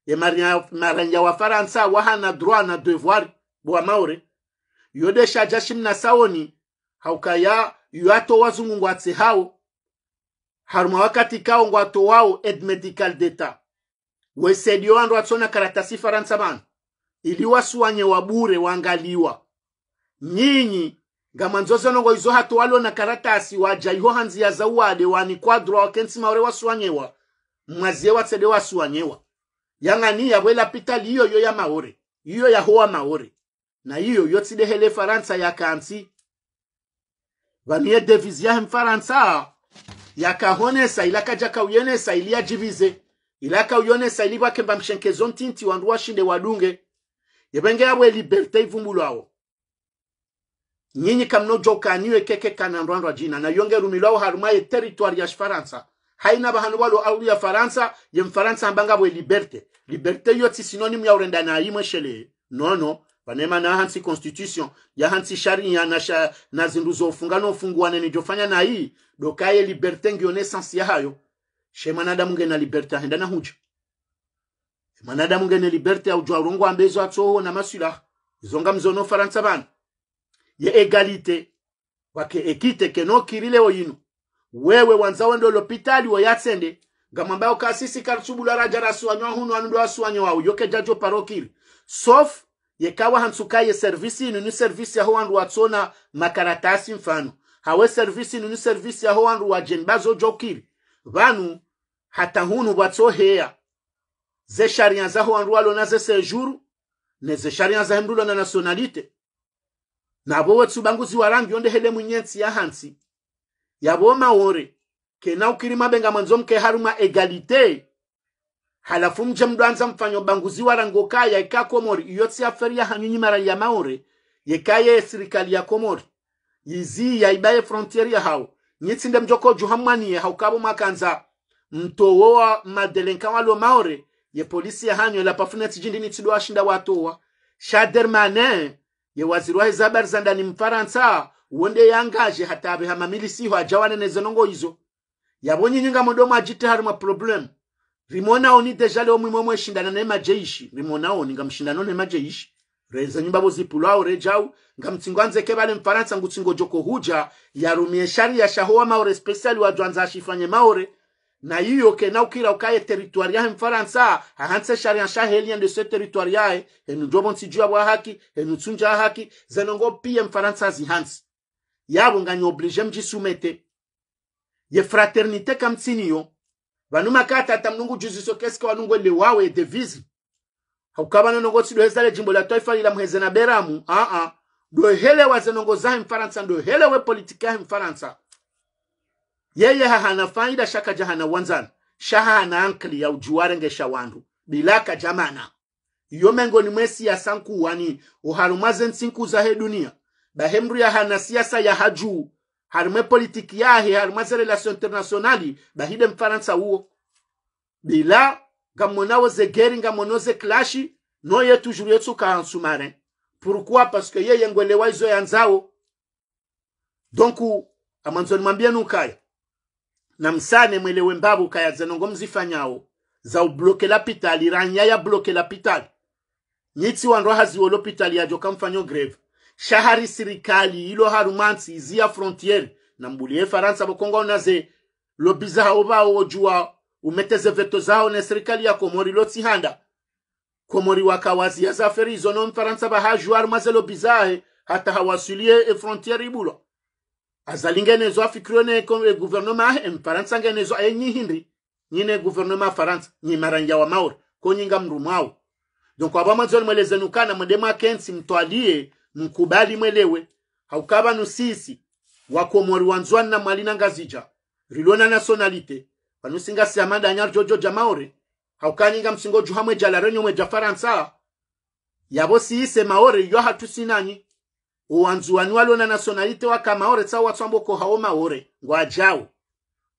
e maranja maranja wa faransa wahana droit na devoir bwa maore yode jashim na saoni haukaya yato wazungu ngwatse hao harma wakati kao ngwato wao ed medical d'etat wesedio andu atsona karatasi faransa bana iliwasuanye wabure wangaliwa nyinyi ngama nzoze nongo izo hatu walio na karatasi waja iho hanzi ya zawade wani kwadrwa wakensima ore wasuanyewa mwazie watsede wasuanyewa yang'ani yabwe lapital iyo yo ya maore iyo yahowa maore na iyo yotsidehele faransa ya kansi vamiye devizi yahe mfaransa yakahonesa ilakaja kauyonesa iliyajivize ilakauyonesa ilivakemba mshenkezo ntinti wandu washinde wadunge yevenge yabwe liberte ivumbulwawo nyinyi kam no jokaniwe keke kananrwanrwa jina na yonge haruma harumaye territoire ya faransa haina bahanu walo au ya faransa ye mfaransa ambanga bwe liberte liberte yo ti synonyme ya urenda na yimwe shele nono vanema na hansi constitution ya hansi sharia na, sha, na zindu zofungano funguane jofanya na hii dokaye liberte ngiyo essence ya hayo shema na damu ngena liberte henda na huja manadamu ngene liberte au jwa jwarongwa ambezo atso na masulaha zonga mzono faransa bana ye egalite wake ekite keno kirile oyinu wewe wanzawe ndo lopitali wayatsende ngamwambayo kasisi karsubula raja rasu anyo hunu anu ndo anyo wawu yoke jajo parokiri sof ye kawa hansuka ye servisi ni ni servisi yaho wandu watsona makaratasi mfano hawe servisi ni ni servisi ya yaho wandu wajembazo jokiri vanu hata hunu heya ze sharia zaho wandu walona ze sejuru ne ze sharia za hemdulo na nationalite nabo wetsu banguzi warambi ondehele mwinyensi ya hansi yabo maore kena ukiri mabenga mwanzo mke haruma egalite halafu mje mdwanza mfanyo banguzi kaya yaika komori iyotsi aferi ya hanyunyi mara ya maore yekaye serikali ya komori yizi ya ibaye frontiere ya hao nyitsinde mjoko juhamwaniye haukabo makanza mtowoa madelenka walo maore ye polisi ya hanyo la pafunetsi jindini tsidwa shinda watowa shadermanin ye waziri izabari za barizanda ni mfaransa uwonde yangaje hatabeha mamilisiho ajawaneneze izo yabonye nyinga modomo ajite harimwa problem rimonawo ni deja leo mwimwe mweshindana rimona oni nga mshindano nemajeishi reza nyumbabo zipulao rejau ngamtsingwanzeke bale mfaransa ngutsingo joko huja yarumie shari ya shahowa maore wa wajwanza ashifanye maore na nayo kena ukira ukaye territoire yahe mfaransa ahanse sharia sha helien de ce territoire yahe enu si nsijua bwa haki enu eh, tsunja haki zenongo pia mfaransa zihansi yabo nganyo mji mjisumete ye fraternité kam tsinio vanu makata tamnungu juziso keske wanungu le wawe devise haukabana nongo tsidoheza le jimbo la toifa ila muheze na beramu a ah, a ah. do hele wa zenongo zahe mfaransa we politique ya mfaransa yeye hahana faida shaka jahana wanzan shaha shahana ankli ya ujuwarengesha wandu bilaka jamana yomengo ni mwesi ya sanku wani nkuwani uhalumaze za he dunia bahemru ya hana siasa ya haju harume politiki ya he harumaze relation internasyonali bahide mfaransa uo bila gamonawo ze geri ngamono ze klashi yetu tujuru yetu kahansumare pourquoi parce que yeye ngwelewa izo ya yanzao donc amanzoni mambia nukaya na msane mwelewe mbabuka kaya zanongo mzifanyao za ubloke lapitali ranya ya bloke lapitali nyitsi wandu ahaziwo lopitali joka mfanyo greve shahari sirikali ilo harumansi izi ya frontiere na mbuli mbulie faransa bokongo naze lobiza hao bao wojua umeteze veto zao na serikali ya komori lotsihanda komori wakawazia za feri izo no mfaransa bahajua arumaze lobizahe hata hawasulie e frontiere ibulwa azalinga enezo afikiriyo ne eh, guverinoma ahe eh, emufaransa nga enezo aye eh, nyihindri nyine guverinoma afaransa nyimaranja wa maura konyinga mrumu awo donc aba mwanzoni mweleze nukana mwende mwakensi mtwalie mkubali mwelewe haukaba nusisi wakomori na mwalina ngazija rilona nationalite panusinga nyar jojo jamaore haukaninga msingo juhamwe jalarenyo mwe jafaransa yabo siise maore yo hatusinanyi uwanzuwani walona nasionalite wa kamaore tsa watswamboko hawo maore ngwajawo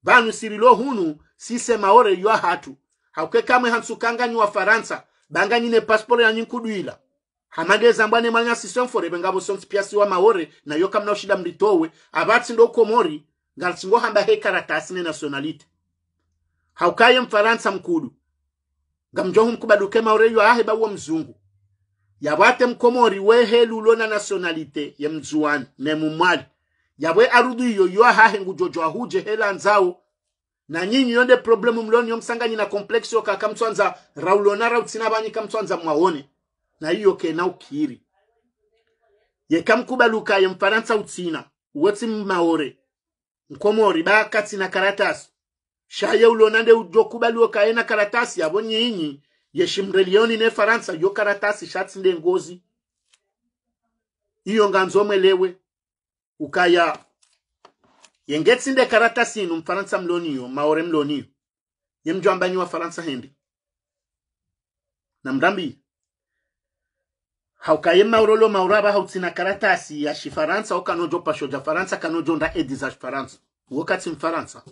banu sirilo hunu sise maore yo hatu hakwe kamwe hantsukanganyi wa faransa banga banganyine pasiporo yanyi nkudwila hamadeza mbwane mwanya sisonforebe ngavo sonsipiasi wa maore na nayo kamna ushida mlitowe abatsi ndo komori hamba he karatasi ne nasionalite haukaye mfaransa mkudu ngamjohu mkubaduke maore yo ahe bawo mzungu yabwate mkomori wehe lulo na nationalite ye mzuwani ne mumwali yabwe arudu iyo yo ahahe ngujojo ahuje hela nzawo na nyinyi yonde problemu mloni yomsanganye na kompleksi yo kaka mtswanza raulona rautsina banyika mtswanza mwaone na iyo na ukiri ye yekamkubaluka ye mfaransa utsina uwetsi mmaore mkomori bakatsina karatasi shaye ulonande ujokubaliwe kaena karatasi yabo nyinyi yeshimre lyoni nefaransa yo karatasi shatsinde ngozi iyo nganzomwelewe ukaya yengetsinde karatasi inu mfaransa mloniyo maore mloniyo yemjwambanyi wa faransa hendi na mrambi haukaye maurolo mauraba hautsina karatasi ya shifaransa ukanojo pashoja faransa kanojonda edi za shifaransa wokatsi mfaransa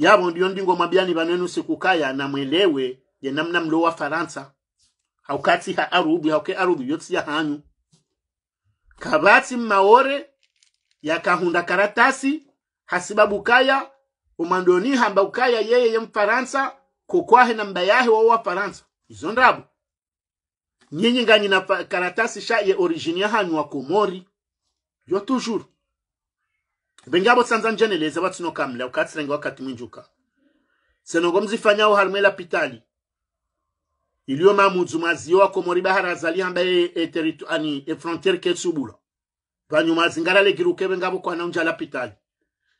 yavo ndiyo ndingomwambiani vanwenu sikukaya namwelewe yenamna wa faransa haukatsi ha arudhi hauke yotsi ya hanyu maore mmaore yakahunda karatasi kaya umandoni hamba ukaya yeye ye mfaransa kokwahe na mbayahe wao wa faransa ndabo nyinyi nganyina karatasi sha ye ya hanyu wa komori yo bengabo tsanza njeneleza batsino kamla ukatsirenge wakati mwinjuka senogo mzifanyawo harimwe pitali. iliyo mamudzu komori bahara azali amba e, e, teritu, ani e frontier Vanyu frontiere ketsubula vanyuma azingaralegiruke kwa kwana unja pitali.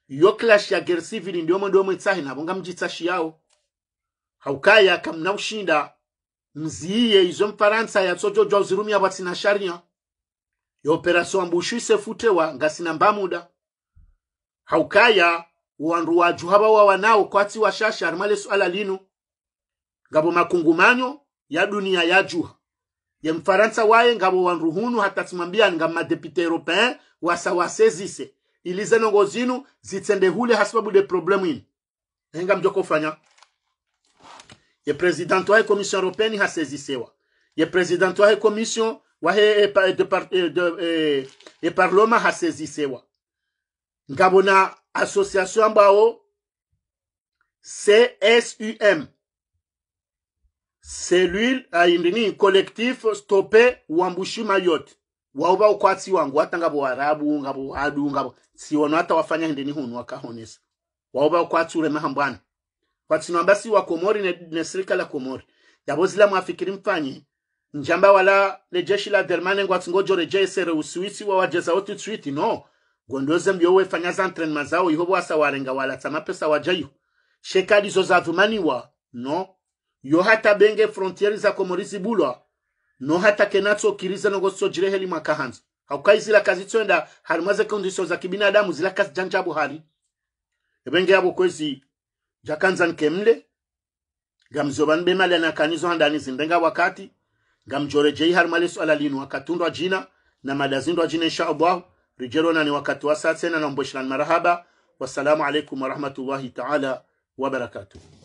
iyo clash ya guerre civil mwendo ndiyomwe na navo ngamjitsashi yawo haukaya kamna ushinda mziye izo mfaransa ya tsojo yatsojoja ya vatsina sharia Yo operasyon mbushu isefutewa ngasina mbamuda haukaya uwandu waju haba wawanawo kwati wa shasha lesu ala lino ngabo makungumanyo ya dunia yajuha ye mfaransa waye ngabo wandu hunu hatatsimwambiani nga madepute europein wasawasezise ili zenongo zinu hule hasibabu de problemu ini henga mjokofanya ye president wahe commission européenne hasezisewa ye president wahe commission wahe e, eh, eh, eh, e, e, e, e, e, e, e, e parloma hasezisewa nikabona association ambao csum cellule aindini ah, collectif stope uambushi mayote wao baukwatsi wangu hata ngabo warabu ngabo wadu ngabo siwono hata wafanya ndini hunu wakahonesa wao baukwatsi ulema hambwana watsinwamba si wa komori ne, ne sirika la komori yabo zila mwafikiri mfanye njamba wala le jeshi la dermane ngwatsingojo reje sere uswisi wa wajeza otu tswiti no gondoze mbyo wefanya za entraînement zao iho bwasa warenga walatsa mapesa wajayo shekadizo zavumaniwa no yo hata benge frontiere za komorizi bulwa no hata kenatso kiriza nogo sojire heli mwakahanza haukai zila kazi tsenda harimaze kondiso za kibinadamu zila kazi janjabu hali ebenge yabo kwezi jakanza nkemle gamzo banbe male na kanizo handani zindenga wakati gamjoreje gamjorejei harumale swala linu akatundwa jina na madazindwa jina insha allahu رجالنا وقت وساتنا نمبشنا مرحبا والسلام عليكم ورحمة الله تعالى وبركاته